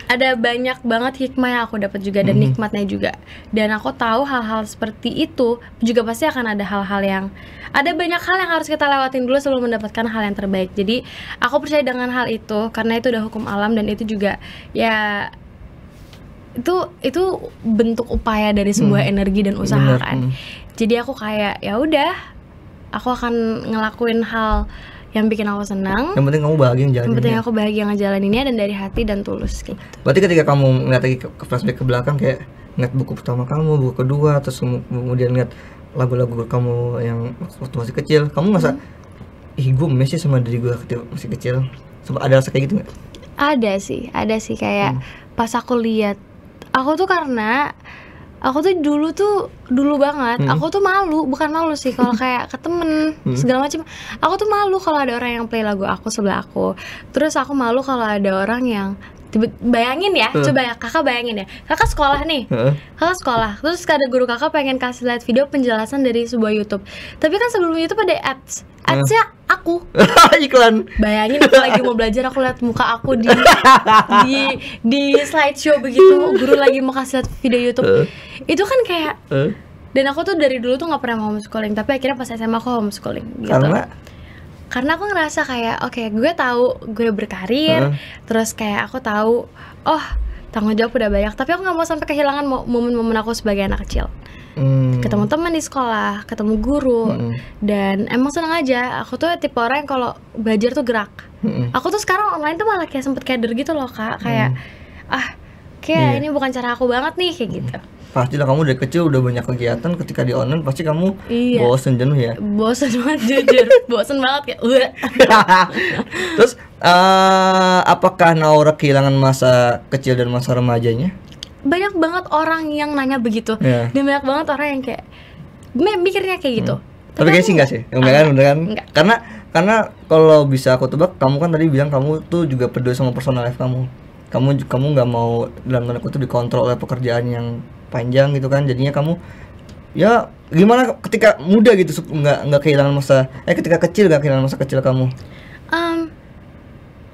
ada banyak banget hikmah yang aku dapat juga dan mm -hmm. nikmatnya juga dan aku tahu hal-hal seperti itu juga pasti akan ada hal-hal yang ada banyak hal yang harus kita lewatin dulu sebelum mendapatkan hal yang terbaik jadi aku percaya dengan hal itu karena itu udah hukum alam dan itu juga ya itu itu bentuk upaya dari sebuah hmm. energi dan usaha kan. Hmm. Jadi aku kayak ya udah aku akan ngelakuin hal yang bikin aku senang yang penting kamu bahagia ngejalaninnya yang penting aku bahagia ngejalaninnya dan dari hati dan tulus gitu berarti ketika kamu ngeliat lagi ke, flashback ke belakang kayak ngeliat buku pertama kamu buku kedua terus kemudian ngeliat lagu-lagu kamu yang waktu masih kecil kamu masa hmm. ih gue mesti sama diri gue waktu masih kecil sempat ada rasa kayak gitu nggak ada sih ada sih kayak hmm. pas aku lihat aku tuh karena aku tuh dulu tuh dulu banget hmm. aku tuh malu bukan malu sih kalau kayak ke temen hmm. segala macam aku tuh malu kalau ada orang yang play lagu aku sebelah aku terus aku malu kalau ada orang yang bayangin ya hmm. coba ya kakak bayangin ya kakak sekolah nih hmm. kakak sekolah terus ada guru kakak pengen kasih lihat video penjelasan dari sebuah YouTube tapi kan sebelum YouTube ada ads, adsnya aku iklan bayangin aku lagi mau belajar aku lihat muka aku di di di slideshow begitu guru lagi mau kasih lihat video YouTube hmm. itu kan kayak hmm. dan aku tuh dari dulu tuh nggak pernah mau homeschooling tapi akhirnya pas SMA aku homeschooling gitu karena karena aku ngerasa kayak oke okay, gue tahu gue berkarir uh. terus kayak aku tahu oh tanggung jawab udah banyak tapi aku nggak mau sampai kehilangan momen-momen aku sebagai anak kecil hmm. ketemu teman di sekolah ketemu guru hmm. dan emang seneng aja aku tuh tipe orang yang kalau belajar tuh gerak hmm. aku tuh sekarang online tuh malah kayak sempet kader gitu loh kak kayak hmm. ah kayak yeah. ini bukan cara aku banget nih kayak gitu pasti lah kamu dari kecil udah banyak kegiatan ketika di online pasti kamu iya. bosen jenuh ya bosen banget jujur bosen banget kayak udah terus uh, apakah Naura kehilangan masa kecil dan masa remajanya banyak banget orang yang nanya begitu yeah. dan banyak banget orang yang kayak mikirnya kayak gitu hmm. Tapi kayaknya sih enggak sih, enggak kan, kan, Enggak. Karena karena kalau bisa aku tebak, kamu kan tadi bilang kamu tuh juga peduli sama personal life kamu. Kamu kamu nggak mau dalam tanda kutip dikontrol oleh pekerjaan yang panjang gitu kan jadinya kamu ya gimana ketika muda gitu nggak nggak kehilangan masa eh ketika kecil nggak kehilangan masa kecil kamu um,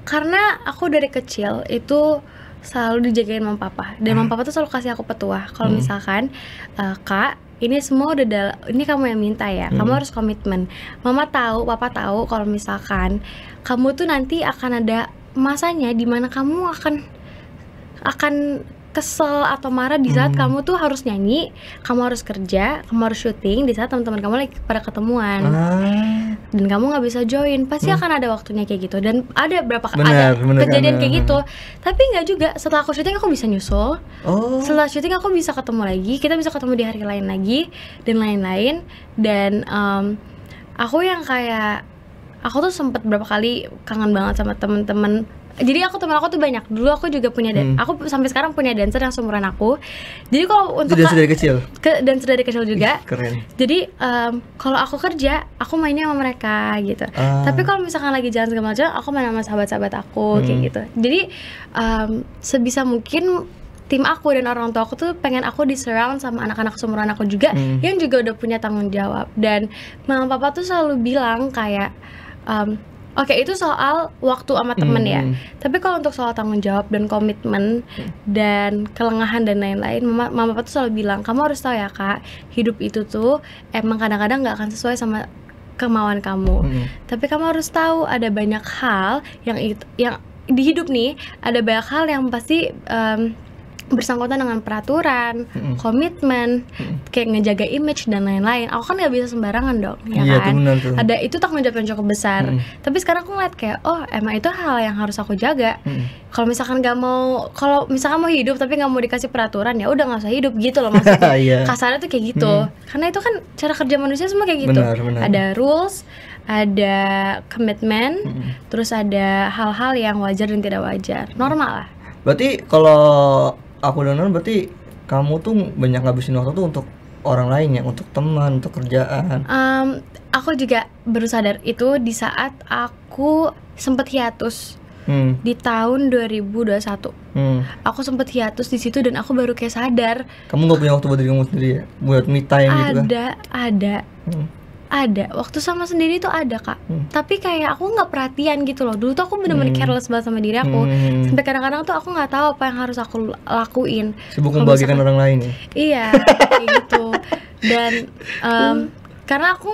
karena aku dari kecil itu selalu dijagain mam papa dan mam hmm. papa tuh selalu kasih aku petua kalau hmm. misalkan uh, kak ini semua udah dal ini kamu yang minta ya hmm. kamu harus komitmen mama tahu papa tahu kalau misalkan kamu tuh nanti akan ada masanya dimana kamu akan akan kesel atau marah di saat hmm. kamu tuh harus nyanyi, kamu harus kerja, kamu harus syuting di saat teman-teman kamu lagi pada ketemuan. Ah. Dan kamu nggak bisa join, pasti hmm. akan ada waktunya kayak gitu. Dan ada berapa bener, ada bener, kejadian bener. kayak gitu. Tapi nggak juga setelah aku syuting aku bisa nyusul. Oh. Setelah syuting aku bisa ketemu lagi, kita bisa ketemu di hari lain lagi dan lain-lain. Dan um, aku yang kayak aku tuh sempet berapa kali kangen banget sama temen-temen jadi aku teman aku tuh banyak dulu aku juga punya dan hmm. aku sampai sekarang punya dancer yang seumuran aku jadi kalau untuk dancer dari kecil ke dancer dari kecil juga keren jadi um, kalau aku kerja aku mainnya sama mereka gitu uh. tapi kalau misalkan lagi jalan segala macam aku main sama sahabat-sahabat aku hmm. kayak gitu jadi um, sebisa mungkin tim aku dan orang tua aku tuh pengen aku di surround sama anak-anak seumuran aku juga hmm. yang juga udah punya tanggung jawab dan mama papa tuh selalu bilang kayak um, Oke, itu soal waktu sama temen ya. hmm. ya. Tapi kalau untuk soal tanggung jawab dan komitmen hmm. dan kelengahan dan lain-lain, mama, mama papa tuh selalu bilang, kamu harus tahu ya kak, hidup itu tuh emang kadang-kadang nggak akan sesuai sama kemauan kamu. Hmm. Tapi kamu harus tahu ada banyak hal yang itu, yang di hidup nih ada banyak hal yang pasti um, bersangkutan dengan peraturan, hmm komitmen, hmm kayak ngejaga image dan lain-lain. Aku kan nggak bisa sembarangan dong, ya iya, kan? Itu benar, Ada itu tanggung jawab yang cukup besar. hmm Tapi sekarang aku ngeliat kayak, oh emang itu hal yang harus aku jaga. hmm Kalau misalkan nggak mau, kalau misalkan mau hidup tapi nggak mau dikasih peraturan ya udah nggak usah hidup gitu loh maksudnya. yeah. Kasarnya tuh kayak gitu. hmm Karena itu kan cara kerja manusia semua kayak gitu. Benar, benar. Ada rules, ada komitmen, hmm terus ada hal-hal yang wajar dan tidak wajar. Normal lah. Berarti kalau aku dengar berarti kamu tuh banyak ngabisin waktu tuh untuk orang lain ya untuk teman untuk kerjaan um, aku juga baru sadar itu di saat aku sempet hiatus hmm. di tahun 2021 hmm. aku sempet hiatus di situ dan aku baru kayak sadar kamu gak punya waktu buat diri kamu sendiri ya buat me time ada, gitu kan ada ada hmm ada waktu sama sendiri tuh ada kak hmm. tapi kayak aku nggak perhatian gitu loh dulu tuh aku bener-bener hmm. careless banget sama diri aku hmm. sampai kadang-kadang tuh aku nggak tahu apa yang harus aku lakuin sibuk membagikan orang lain ya? iya kayak gitu dan um, karena aku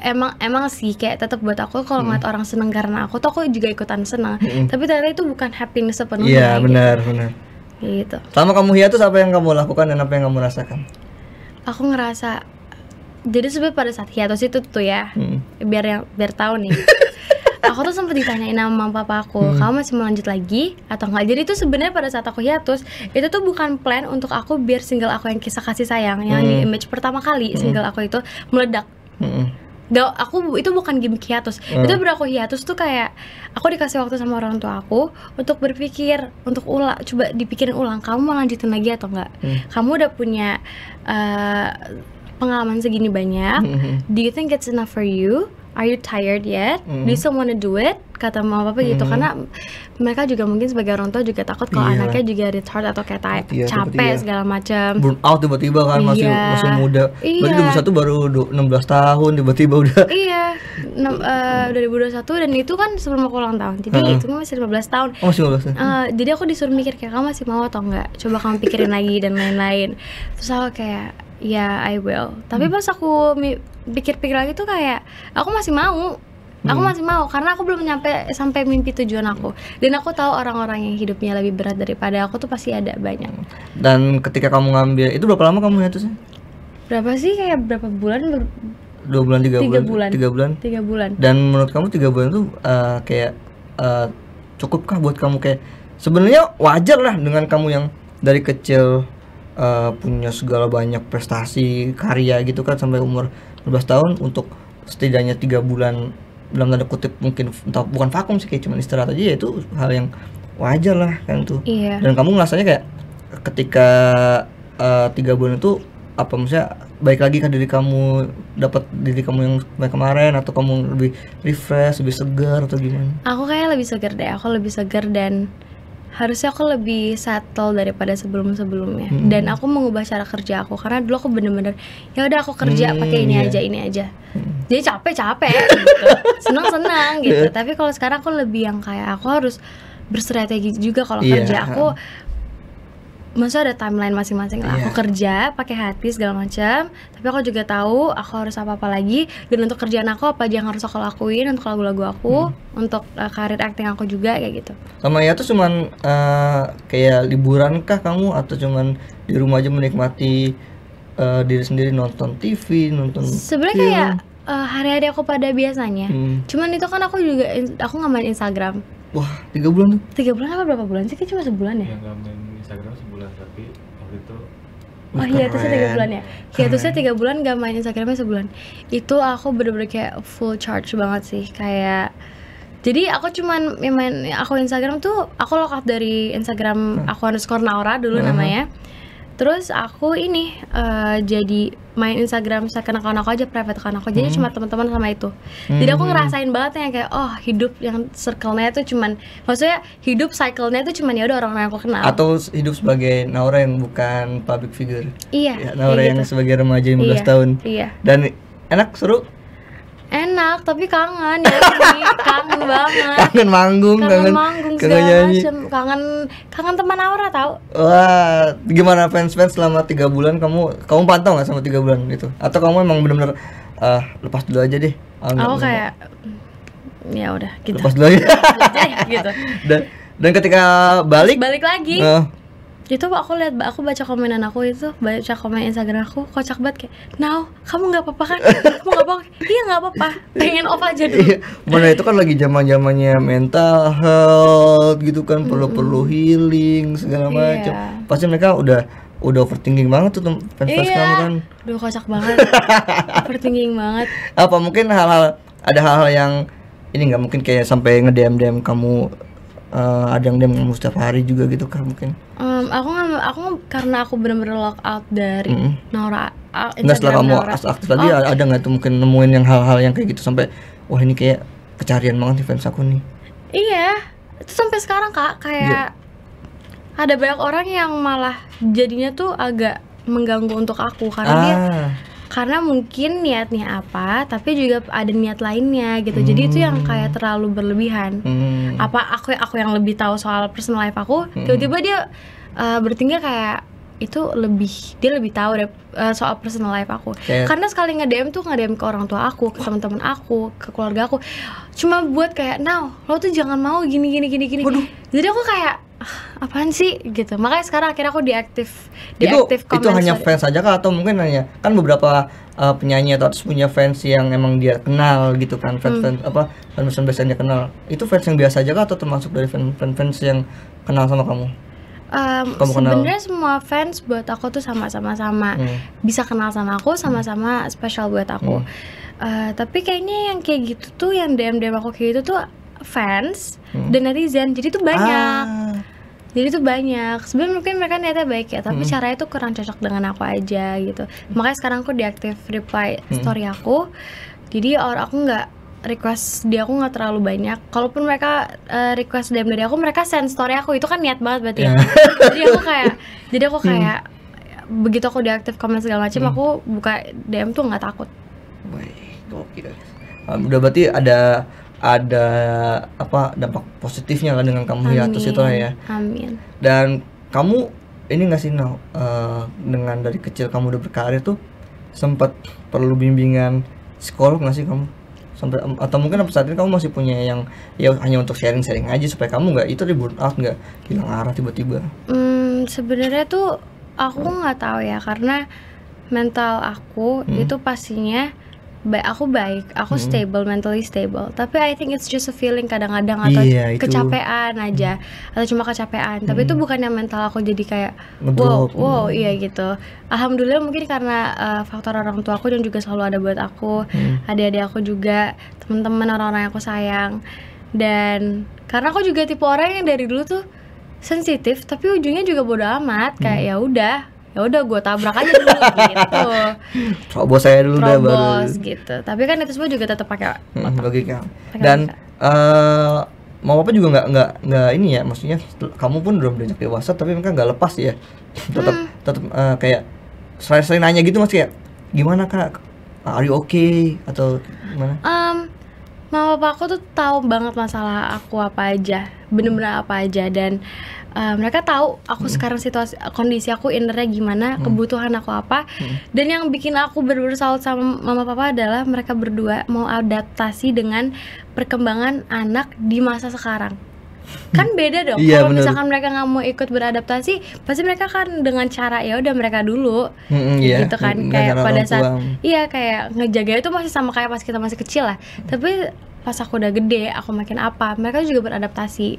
emang emang sih kayak tetap buat aku kalau hmm. ngeliat orang seneng karena aku tuh aku juga ikutan seneng hmm. tapi ternyata itu bukan happiness sepenuhnya iya gitu. benar gitu. benar gitu selama kamu hiatus apa yang kamu lakukan dan apa yang kamu rasakan aku ngerasa jadi sebenarnya pada saat hiatus itu tuh ya hmm. biar yang biar tahu nih aku tuh sempat ditanyain sama papa aku hmm. kamu masih mau lanjut lagi atau enggak jadi itu sebenarnya pada saat aku hiatus itu tuh bukan plan untuk aku biar single aku yang kisah kasih sayang yang hmm. di image pertama kali hmm. single aku itu meledak hmm. Gak, aku itu bukan gimmick hiatus. Hmm. Itu berarti hiatus tuh kayak aku dikasih waktu sama orang tua aku untuk berpikir, untuk ulang, coba dipikirin ulang kamu mau lanjutin lagi atau enggak. Hmm. Kamu udah punya uh, pengalaman segini banyak? Mm -hmm. Do you think it's enough for you? Are you tired yet? Mm -hmm. Do you mm-hmm. still want to do it? kata mama papa gitu hmm. karena mereka juga mungkin sebagai orang tua juga takut kalau yeah. anaknya juga retard atau kayak yeah, iya, capek tiba -tiba. segala macam burn out tiba-tiba kan yeah. Iya. masih muda yeah. berarti iya. satu baru 16 tahun tiba-tiba udah iya yeah. uh, 2021 dan itu kan sebelum aku ulang tahun jadi uh -huh. itu masih 15 tahun oh, masih 15 tahun uh, jadi aku disuruh mikir kayak kamu masih mau atau enggak coba kamu pikirin lagi dan lain-lain terus aku kayak ya yeah, I will tapi hmm. pas aku pikir-pikir lagi tuh kayak aku masih mau Aku hmm. masih mau karena aku belum nyampe sampai mimpi tujuan aku. Dan aku tahu orang-orang yang hidupnya lebih berat daripada aku tuh pasti ada banyak. Dan ketika kamu ngambil itu berapa lama kamu hiatusnya? Berapa sih kayak berapa bulan? Ber Dua bulan, tiga, tiga bulan, bulan, tiga bulan, tiga bulan. Dan menurut kamu tiga bulan tuh eh, kayak uh, cukupkah buat kamu kayak sebenarnya wajar lah dengan kamu yang dari kecil uh, punya segala banyak prestasi karya gitu kan sampai umur 12 tahun untuk setidaknya tiga bulan dalam tanda kutip mungkin entah bukan vakum sih kayak cuma istirahat aja ya itu hal yang wajar lah kan tuh iya. dan kamu ngerasanya kayak ketika uh, tiga bulan itu apa maksudnya baik lagi kan diri kamu dapat diri kamu yang kemarin atau kamu lebih refresh lebih segar atau gimana aku kayak lebih segar deh aku lebih segar dan harusnya aku lebih settle daripada sebelum-sebelumnya hmm. dan aku mengubah cara kerja aku karena dulu aku bener-bener ya udah aku kerja hmm, pakai ini yeah. aja ini aja hmm. jadi capek capek gitu. senang senang gitu yeah. tapi kalau sekarang aku lebih yang kayak aku harus berstrategi juga kalau yeah. kerja aku maksudnya ada timeline masing-masing lah. Yeah. Aku iya. kerja pakai hati segala macam, tapi aku juga tahu aku harus apa-apa lagi dan untuk kerjaan aku apa aja yang harus aku lakuin untuk lagu-lagu aku, hmm. untuk uh, karir acting aku juga kayak gitu. Sama ya tuh cuman uh, kayak liburan kah kamu atau cuman di rumah aja menikmati uh, diri sendiri nonton TV, nonton Sebenarnya kayak uh, hari-hari aku pada biasanya. Hmm. Cuman itu kan aku juga aku nggak main Instagram. Wah, tiga bulan tuh? Tiga bulan apa berapa bulan sih? Kayak cuma sebulan ya? Yang oh Wah hiatusnya tiga bulan ya Hiatusnya tiga bulan gak main Instagramnya sebulan Itu aku bener-bener kayak full charge banget sih Kayak jadi aku cuman ya main aku Instagram tuh aku lock kah dari Instagram hmm. aku underscore Naura dulu uh namanya. Terus aku ini uh, jadi main Instagram second account aku aja private account aku jadi hmm. cuma teman-teman sama itu hmm. jadi aku hmm. ngerasain banget yang kayak oh hidup yang circle-nya itu cuman maksudnya hidup cycle-nya itu cuman ya udah orang-orang yang aku kenal atau hidup sebagai Naura yang bukan public figure iya ya, Naura yang gitu. sebagai remaja 15 iya, tahun iya dan enak seru enak tapi kangen ya kangen banget kangen manggung kangen, kangen manggung kangen nyanyi macem. kangen kangen teman Aura tau wah gimana fans fans selama tiga bulan kamu kamu pantau nggak sama tiga bulan itu atau kamu emang benar-benar uh, ah, lepas dulu aja deh ah, aku oh, kayak ya udah gitu lepas dulu aja gitu dan dan ketika balik balik lagi uh, itu aku lihat aku baca komenan aku itu baca komen instagram aku kocak banget kayak now kamu nggak apa-apa kan kamu nggak apa-apa kan? iya nggak apa-apa pengen off aja dulu iya. mana itu kan lagi zaman zamannya mental health gitu kan perlu perlu healing segala iya. macam pasti mereka udah udah overthinking banget tuh fans iya. kamu kan udah kocak banget overthinking banget apa mungkin hal-hal ada hal-hal yang ini nggak mungkin kayak sampai dm dm kamu uh, ada yang dia mau setiap Hari juga gitu karena mungkin? Um, aku nggak aku karena aku benar-benar lock out dari mm -hmm. Nora. Uh, Nggak setelah kamu Nora. aktif tadi oh. ada nggak tuh mungkin nemuin yang hal-hal yang kayak gitu sampai wah ini kayak kecarian banget nih fans aku nih. Iya, itu sampai sekarang kak kayak yeah. ada banyak orang yang malah jadinya tuh agak mengganggu untuk aku karena ah. dia karena mungkin niatnya apa tapi juga ada niat lainnya gitu hmm. jadi itu yang hmm. kayak terlalu berlebihan hmm. Hmm. apa aku aku yang lebih tahu soal personal life aku hmm. tiba-tiba dia uh, bertingkah kayak itu lebih dia lebih tahu deh uh, soal personal life aku yeah. karena sekali nge DM tuh nge DM ke orang tua aku ke teman-teman aku ke keluarga aku cuma buat kayak now lo tuh jangan mau gini gini gini gini Waduh. jadi aku kayak Ah, apaan sih gitu makanya sekarang akhirnya aku diaktif diaktif itu itu hanya fans aja kah atau mungkin hanya kan beberapa uh, penyanyi atau artis punya fans yang emang dia kenal gitu kan hmm. fans fans apa fans fans biasanya kenal itu fans yang biasa aja kah atau termasuk dari fans fans, fans yang kenal sama kamu Um, sebenarnya semua fans buat aku tuh sama-sama sama hmm. bisa kenal sama aku hmm. sama-sama hmm. spesial buat aku hmm. uh, tapi kayaknya yang kayak gitu tuh yang DM DM aku kayak gitu tuh fans hmm. dan netizen jadi tuh banyak ah. jadi tuh banyak sebenarnya mungkin mereka niatnya baik ya tapi hmm. caranya tuh kurang cocok dengan aku aja gitu hmm. makanya sekarang aku diaktif reply hmm. story aku jadi orang aku nggak request dia aku nggak terlalu banyak kalaupun mereka uh, request DM dari aku mereka send story aku itu kan niat banget berarti ya. yeah. jadi aku kayak jadi aku hmm. kayak hmm. begitu aku diaktif komen segala macam hmm. aku buka DM tuh nggak takut Wih, gokil. Um, udah berarti ada ada apa dampak positifnya lah kan dengan kamu ya terus itu ya. Amin. Dan kamu ini nggak sih Nah uh, dengan dari kecil kamu udah berkarir tuh sempat perlu bimbingan psikolog nggak sih kamu? sampai atau mungkin saat ini kamu masih punya yang ya hanya untuk sharing-sharing aja supaya kamu nggak itu di burnout nggak hilang arah tiba-tiba. Hmm, sebenarnya tuh aku nggak tahu ya karena mental aku hmm. itu pastinya baik aku baik, aku hmm. stable, mentally stable. Tapi I think it's just a feeling kadang-kadang atau iya, kecapean aja hmm. atau cuma kecapean. Tapi itu itu hmm. bukannya mental aku jadi kayak wow, wow, hmm. iya gitu. Alhamdulillah mungkin karena uh, faktor orang tua aku dan juga selalu ada buat aku, hmm. adik-adik aku juga, teman-teman orang-orang yang aku sayang. Dan karena aku juga tipe orang yang dari dulu tuh sensitif, tapi ujungnya juga bodo amat kayak hmm. ya udah ya udah gue tabrak aja dulu gitu coba saya dulu deh, baru gitu tapi kan itu semua juga tetap pakai hmm, logika dan uh, mau apa juga nggak nggak nggak ini ya maksudnya kamu pun belum banyak dewasa tapi mereka nggak lepas ya tetap hmm. tetap uh, eh, kayak sering-sering nanya gitu mas kayak gimana kak are you okay atau gimana um, mau apa aku tuh tahu banget masalah aku apa aja bener-bener apa aja dan uh, mereka tahu aku hmm. sekarang situasi kondisi aku innernya gimana hmm. kebutuhan aku apa hmm. dan yang bikin aku berusaha sama mama papa adalah mereka berdua mau adaptasi dengan perkembangan anak di masa sekarang kan hmm. beda dong iya, kalau misalkan mereka nggak mau ikut beradaptasi pasti mereka kan dengan cara ya udah mereka dulu mm -hmm, gitu iya. gitu kan kayak pada saat tuang. iya kayak ngejaga itu masih sama kayak pas kita masih kecil lah hmm. tapi pas aku udah gede aku makin apa mereka juga beradaptasi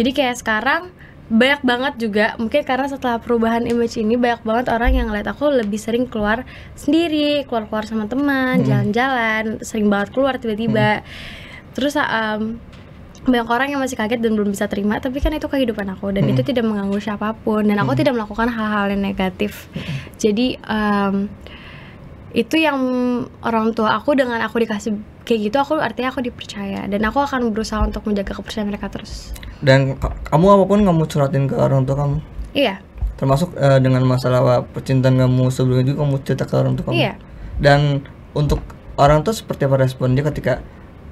jadi kayak sekarang banyak banget juga mungkin karena setelah perubahan image ini banyak banget orang yang ngeliat aku lebih sering keluar sendiri keluar keluar sama teman hmm. jalan-jalan sering banget keluar tiba-tiba hmm. terus um, banyak orang yang masih kaget dan belum bisa terima tapi kan itu kehidupan aku dan hmm. itu tidak mengganggu siapapun dan aku hmm. tidak melakukan hal-hal yang negatif hmm. jadi um, itu yang orang tua aku dengan aku dikasih kayak gitu aku artinya aku dipercaya dan aku akan berusaha untuk menjaga kepercayaan mereka terus dan kamu apapun kamu curhatin ke orang tua kamu iya termasuk uh, dengan masalah percintaan kamu sebelumnya juga kamu cerita ke orang tua kamu iya dan untuk orang tua seperti apa respon dia ketika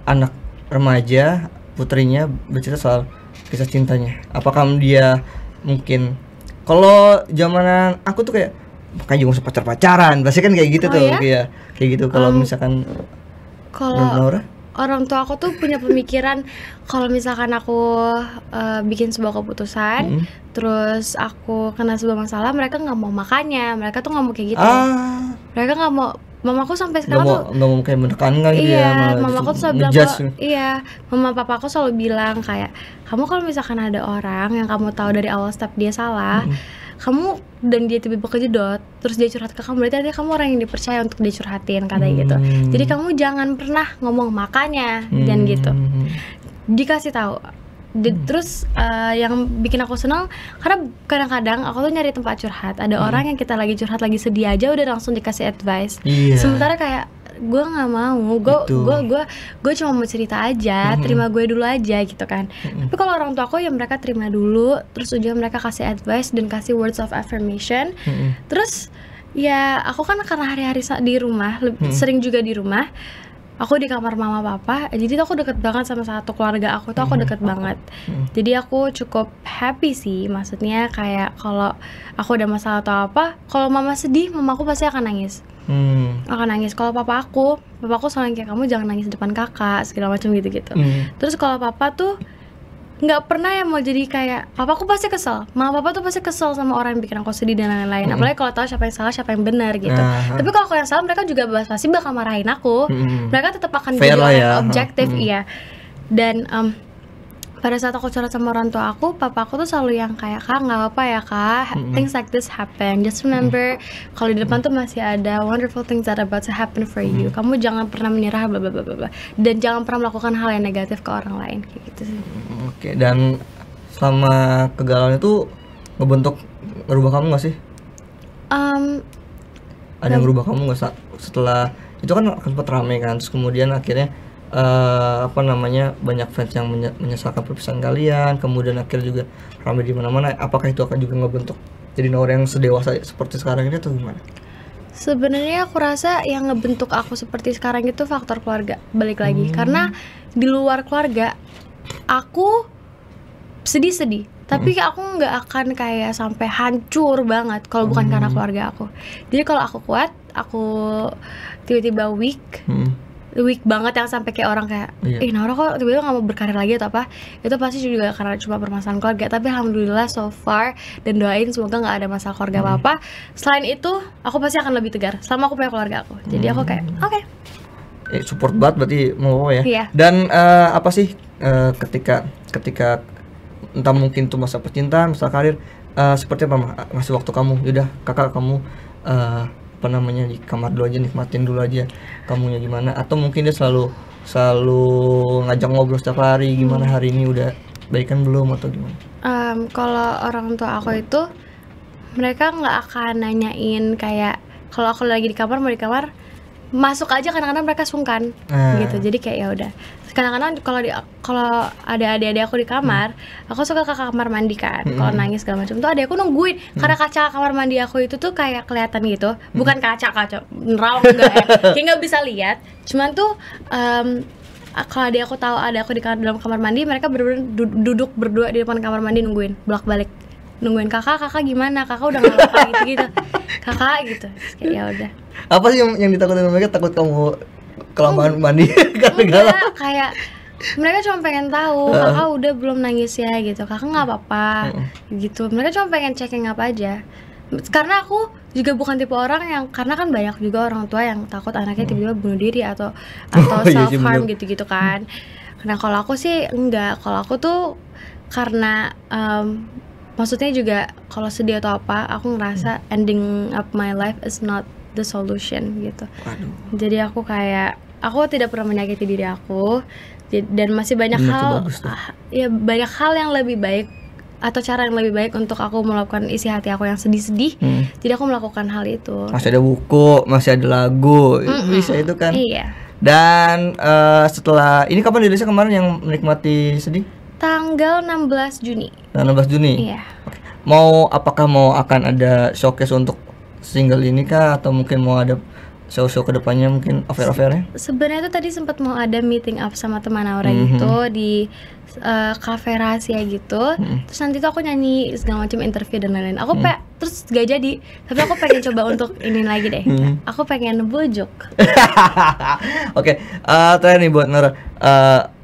anak remaja putrinya bercerita soal kisah cintanya apakah dia mungkin kalau zamanan aku tuh kayak makanya juga pacar pacaran pasti kan kayak gitu oh, tuh ya? kayak kayak gitu kalau um, misalkan kalau orang tua aku tuh punya pemikiran kalau misalkan aku uh, bikin sebuah keputusan mm -hmm. terus aku kena sebuah masalah mereka nggak mau makannya mereka tuh nggak mau kayak gitu ah. mereka nggak mau mama aku sampai sekarang gak mau, tuh nggak mau kayak menekankan iya, gitu ya iya, mamaku tuh selalu bilang iya mama papa aku selalu bilang kayak kamu kalau misalkan ada orang yang kamu tahu dari awal step dia salah mm kamu dan dia tiba-tiba kejedot terus dia curhat ke kamu berarti artinya kamu orang yang dipercaya untuk dia curhatin katanya gitu. hmm. gitu jadi kamu jangan pernah ngomong makanya hmm. dan gitu dikasih tahu di, hmm. terus uh, yang bikin aku senang karena kadang-kadang aku tuh nyari tempat curhat ada hmm. orang yang kita lagi curhat lagi sedih aja udah langsung dikasih advice yeah. sementara kayak gue nggak mau gue gitu. gue gue gue cuma mau cerita aja mm-hmm. terima gue dulu aja gitu kan mm-hmm. tapi kalau orang tua aku ya mereka terima dulu terus ujian mereka kasih advice dan kasih words of affirmation mm-hmm. terus ya aku kan karena hari-hari di rumah mm-hmm. sering juga di rumah aku di kamar mama papa jadi tuh aku deket banget sama satu keluarga aku tuh aku hmm. deket -hmm. banget hmm. jadi aku cukup happy sih maksudnya kayak kalau aku ada masalah atau apa kalau mama sedih mama aku pasti akan nangis hmm. akan nangis kalau papa aku papa aku selalu kayak kamu jangan nangis depan kakak segala macam gitu gitu hmm. terus kalau papa tuh nggak pernah yang mau jadi kayak papa aku pasti kesel mama papa tuh pasti kesel sama orang yang bikin aku sedih dan lain-lain apalagi kalau tahu siapa yang salah siapa yang benar gitu uh nah, -huh. tapi kalau aku yang salah mereka juga pasti bakal marahin aku mm -hmm. mereka tetap akan Fair jadi ya. objektif iya dan um, pada saat aku curhat sama orang tua aku, papa aku tuh selalu yang kayak kak nggak apa ya kak, mm -hmm. things like this happen. Just remember mm -hmm. kalau di depan tuh masih ada wonderful things that about to happen for mm -hmm. you. Kamu jangan pernah menyerah, bla bla bla bla dan jangan pernah melakukan hal yang negatif ke orang lain kayak gitu sih. Oke okay, dan sama kegalauan itu ngebentuk ngerubah kamu nggak sih? Um, ada yang merubah kamu nggak setelah itu kan sempat rame kan, terus kemudian akhirnya uh, apa namanya banyak fans yang menyesalkan perpisahan kalian kemudian akhir juga ramai di mana-mana apakah itu akan juga ngebentuk jadi orang yang sedewasa seperti sekarang ini atau gimana? Sebenarnya aku rasa yang ngebentuk aku seperti sekarang itu faktor keluarga balik lagi hmm. karena di luar keluarga aku sedih-sedih tapi hmm. aku nggak akan kayak sampai hancur banget kalau bukan karena hmm. keluarga aku jadi kalau aku kuat aku tiba-tiba weak hmm weak banget yang sampai kayak orang kayak iya. ih orang kok tiba-tiba nggak mau berkarir lagi atau apa itu pasti juga karena cuma permasalahan keluarga tapi alhamdulillah so far dan doain semoga nggak ada masalah keluarga hmm. apa apa selain itu aku pasti akan lebih tegar selama aku punya keluarga aku jadi hmm. aku kayak oke okay. eh, support banget berarti mau ya iya. dan uh, apa sih uh, ketika ketika entah mungkin itu masa percintaan masa karir uh, seperti apa Masih waktu kamu yaudah kakak kamu uh, apa namanya di kamar dulu aja nikmatin dulu aja kamunya gimana atau mungkin dia selalu selalu ngajak ngobrol setiap hari gimana hmm. hari ini udah baikan belum atau gimana? Um, kalau orang tua aku itu mereka nggak akan nanyain kayak kalau aku lagi di kamar mau di kamar masuk aja kadang-kadang mereka sungkan hmm. gitu jadi kayak ya udah kadang-kadang kalau di kalau ada adik-adik aku di kamar hmm. aku suka ke kamar mandi kan hmm. kalau nangis segala macam tuh ada aku nungguin hmm. karena kaca kamar mandi aku itu tuh kayak kelihatan gitu hmm. bukan kaca kaca nerawang enggak ya kayak nggak bisa lihat cuman tuh um, kalau adik aku tahu ada aku di kamar, dalam kamar mandi mereka berdua duduk berdua di depan kamar mandi nungguin bolak balik nungguin kakak kakak gimana kakak udah ngapa gitu gitu kakak gitu ya udah apa sih yang, yang ditakutin mereka takut kamu kelamaan oh, mandi karena kayak mereka cuma pengen tahu kakak udah belum nangis ya gitu kakak nggak apa-apa gitu mereka cuma pengen checking apa aja karena aku juga bukan tipe orang yang karena kan banyak juga orang tua yang takut anaknya hmm. tiba-tiba bunuh diri atau atau oh, iya self harm gitu-gitu kan nah kalau aku sih enggak kalau aku tuh karena um, maksudnya juga kalau sedih atau apa aku ngerasa hmm. ending up my life is not the solution gitu Aduh. jadi aku kayak aku tidak pernah menyakiti diri aku dan masih banyak hmm, hal ya banyak hal yang lebih baik atau cara yang lebih baik untuk aku melakukan isi hati aku yang sedih-sedih hmm. jadi aku melakukan hal itu masih ada buku masih ada lagu mm bisa itu kan iya dan uh, setelah ini kapan dirilisnya kemarin yang menikmati sedih tanggal 16 Juni tanggal 16 Juni iya Oke. mau apakah mau akan ada showcase untuk single ini kah atau mungkin mau ada show-show kedepannya mungkin affair affair ya? Sebenarnya tuh tadi sempat mau ada meeting up sama teman Aura mm -hmm. gitu di uh, cafe rahasia gitu. Mm -hmm. Terus nanti tuh aku nyanyi segala macam interview dan lain-lain. Aku mm -hmm. pe terus gak jadi. Tapi aku pengen coba untuk ini lagi deh. Mm -hmm. Aku pengen bujuk. Oke, okay. uh, eh, terakhir nih buat Nur, uh,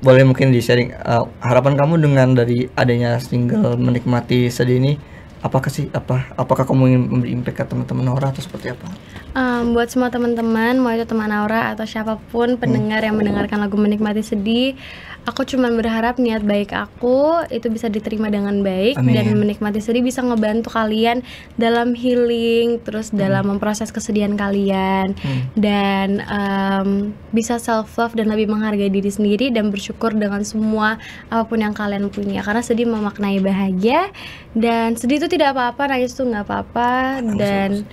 boleh mungkin di sharing uh, harapan kamu dengan dari adanya single menikmati sedih ini apakah sih apa apakah kamu ingin memberi impact ke teman-teman Aura atau seperti apa? Um, buat semua teman-teman, mau itu teman Aura atau siapapun pendengar hmm. yang mendengarkan lagu menikmati sedih, Aku cuma berharap niat baik aku itu bisa diterima dengan baik Amin. dan menikmati sedih bisa ngebantu kalian dalam healing, terus hmm. dalam memproses kesedihan kalian hmm. dan um, bisa self love dan lebih menghargai diri sendiri dan bersyukur dengan semua apapun yang kalian punya karena sedih memaknai bahagia dan sedih itu tidak apa-apa, nangis itu nggak apa-apa dan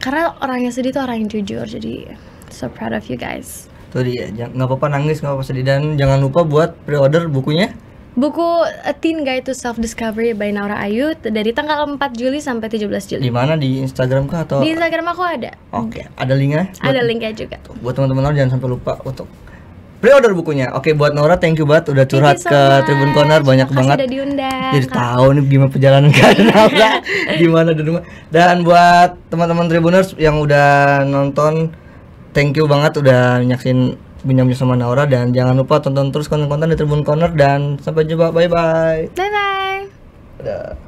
karena orang yang sedih itu orang yang jujur jadi so proud of you guys dia jangan nggak apa-apa nangis, nggak apa-apa sedih dan jangan lupa buat pre-order bukunya. Buku A Teen Guide to Self Discovery by Naura Ayu dari tanggal 4 Juli sampai 17 Juli. Di mana di Instagram kah atau Di Instagram aku ada. Oke, okay. ada linknya? Ya? Buat, ada linknya juga. tuh Buat teman-teman Naura jangan sampai lupa untuk pre-order bukunya. Oke, buat Naura thank you banget udah curhat so ke much. Tribun Corner banyak Makasih banget. Udah diundang. Jadi tahu nih gimana perjalanan kalian Naura, gimana di Dan buat teman-teman Tribuners yang udah nonton thank you banget udah nyaksin minyak sama Naura dan jangan lupa tonton terus konten-konten di Tribun Corner dan sampai jumpa bye bye. Bye bye. Dadah.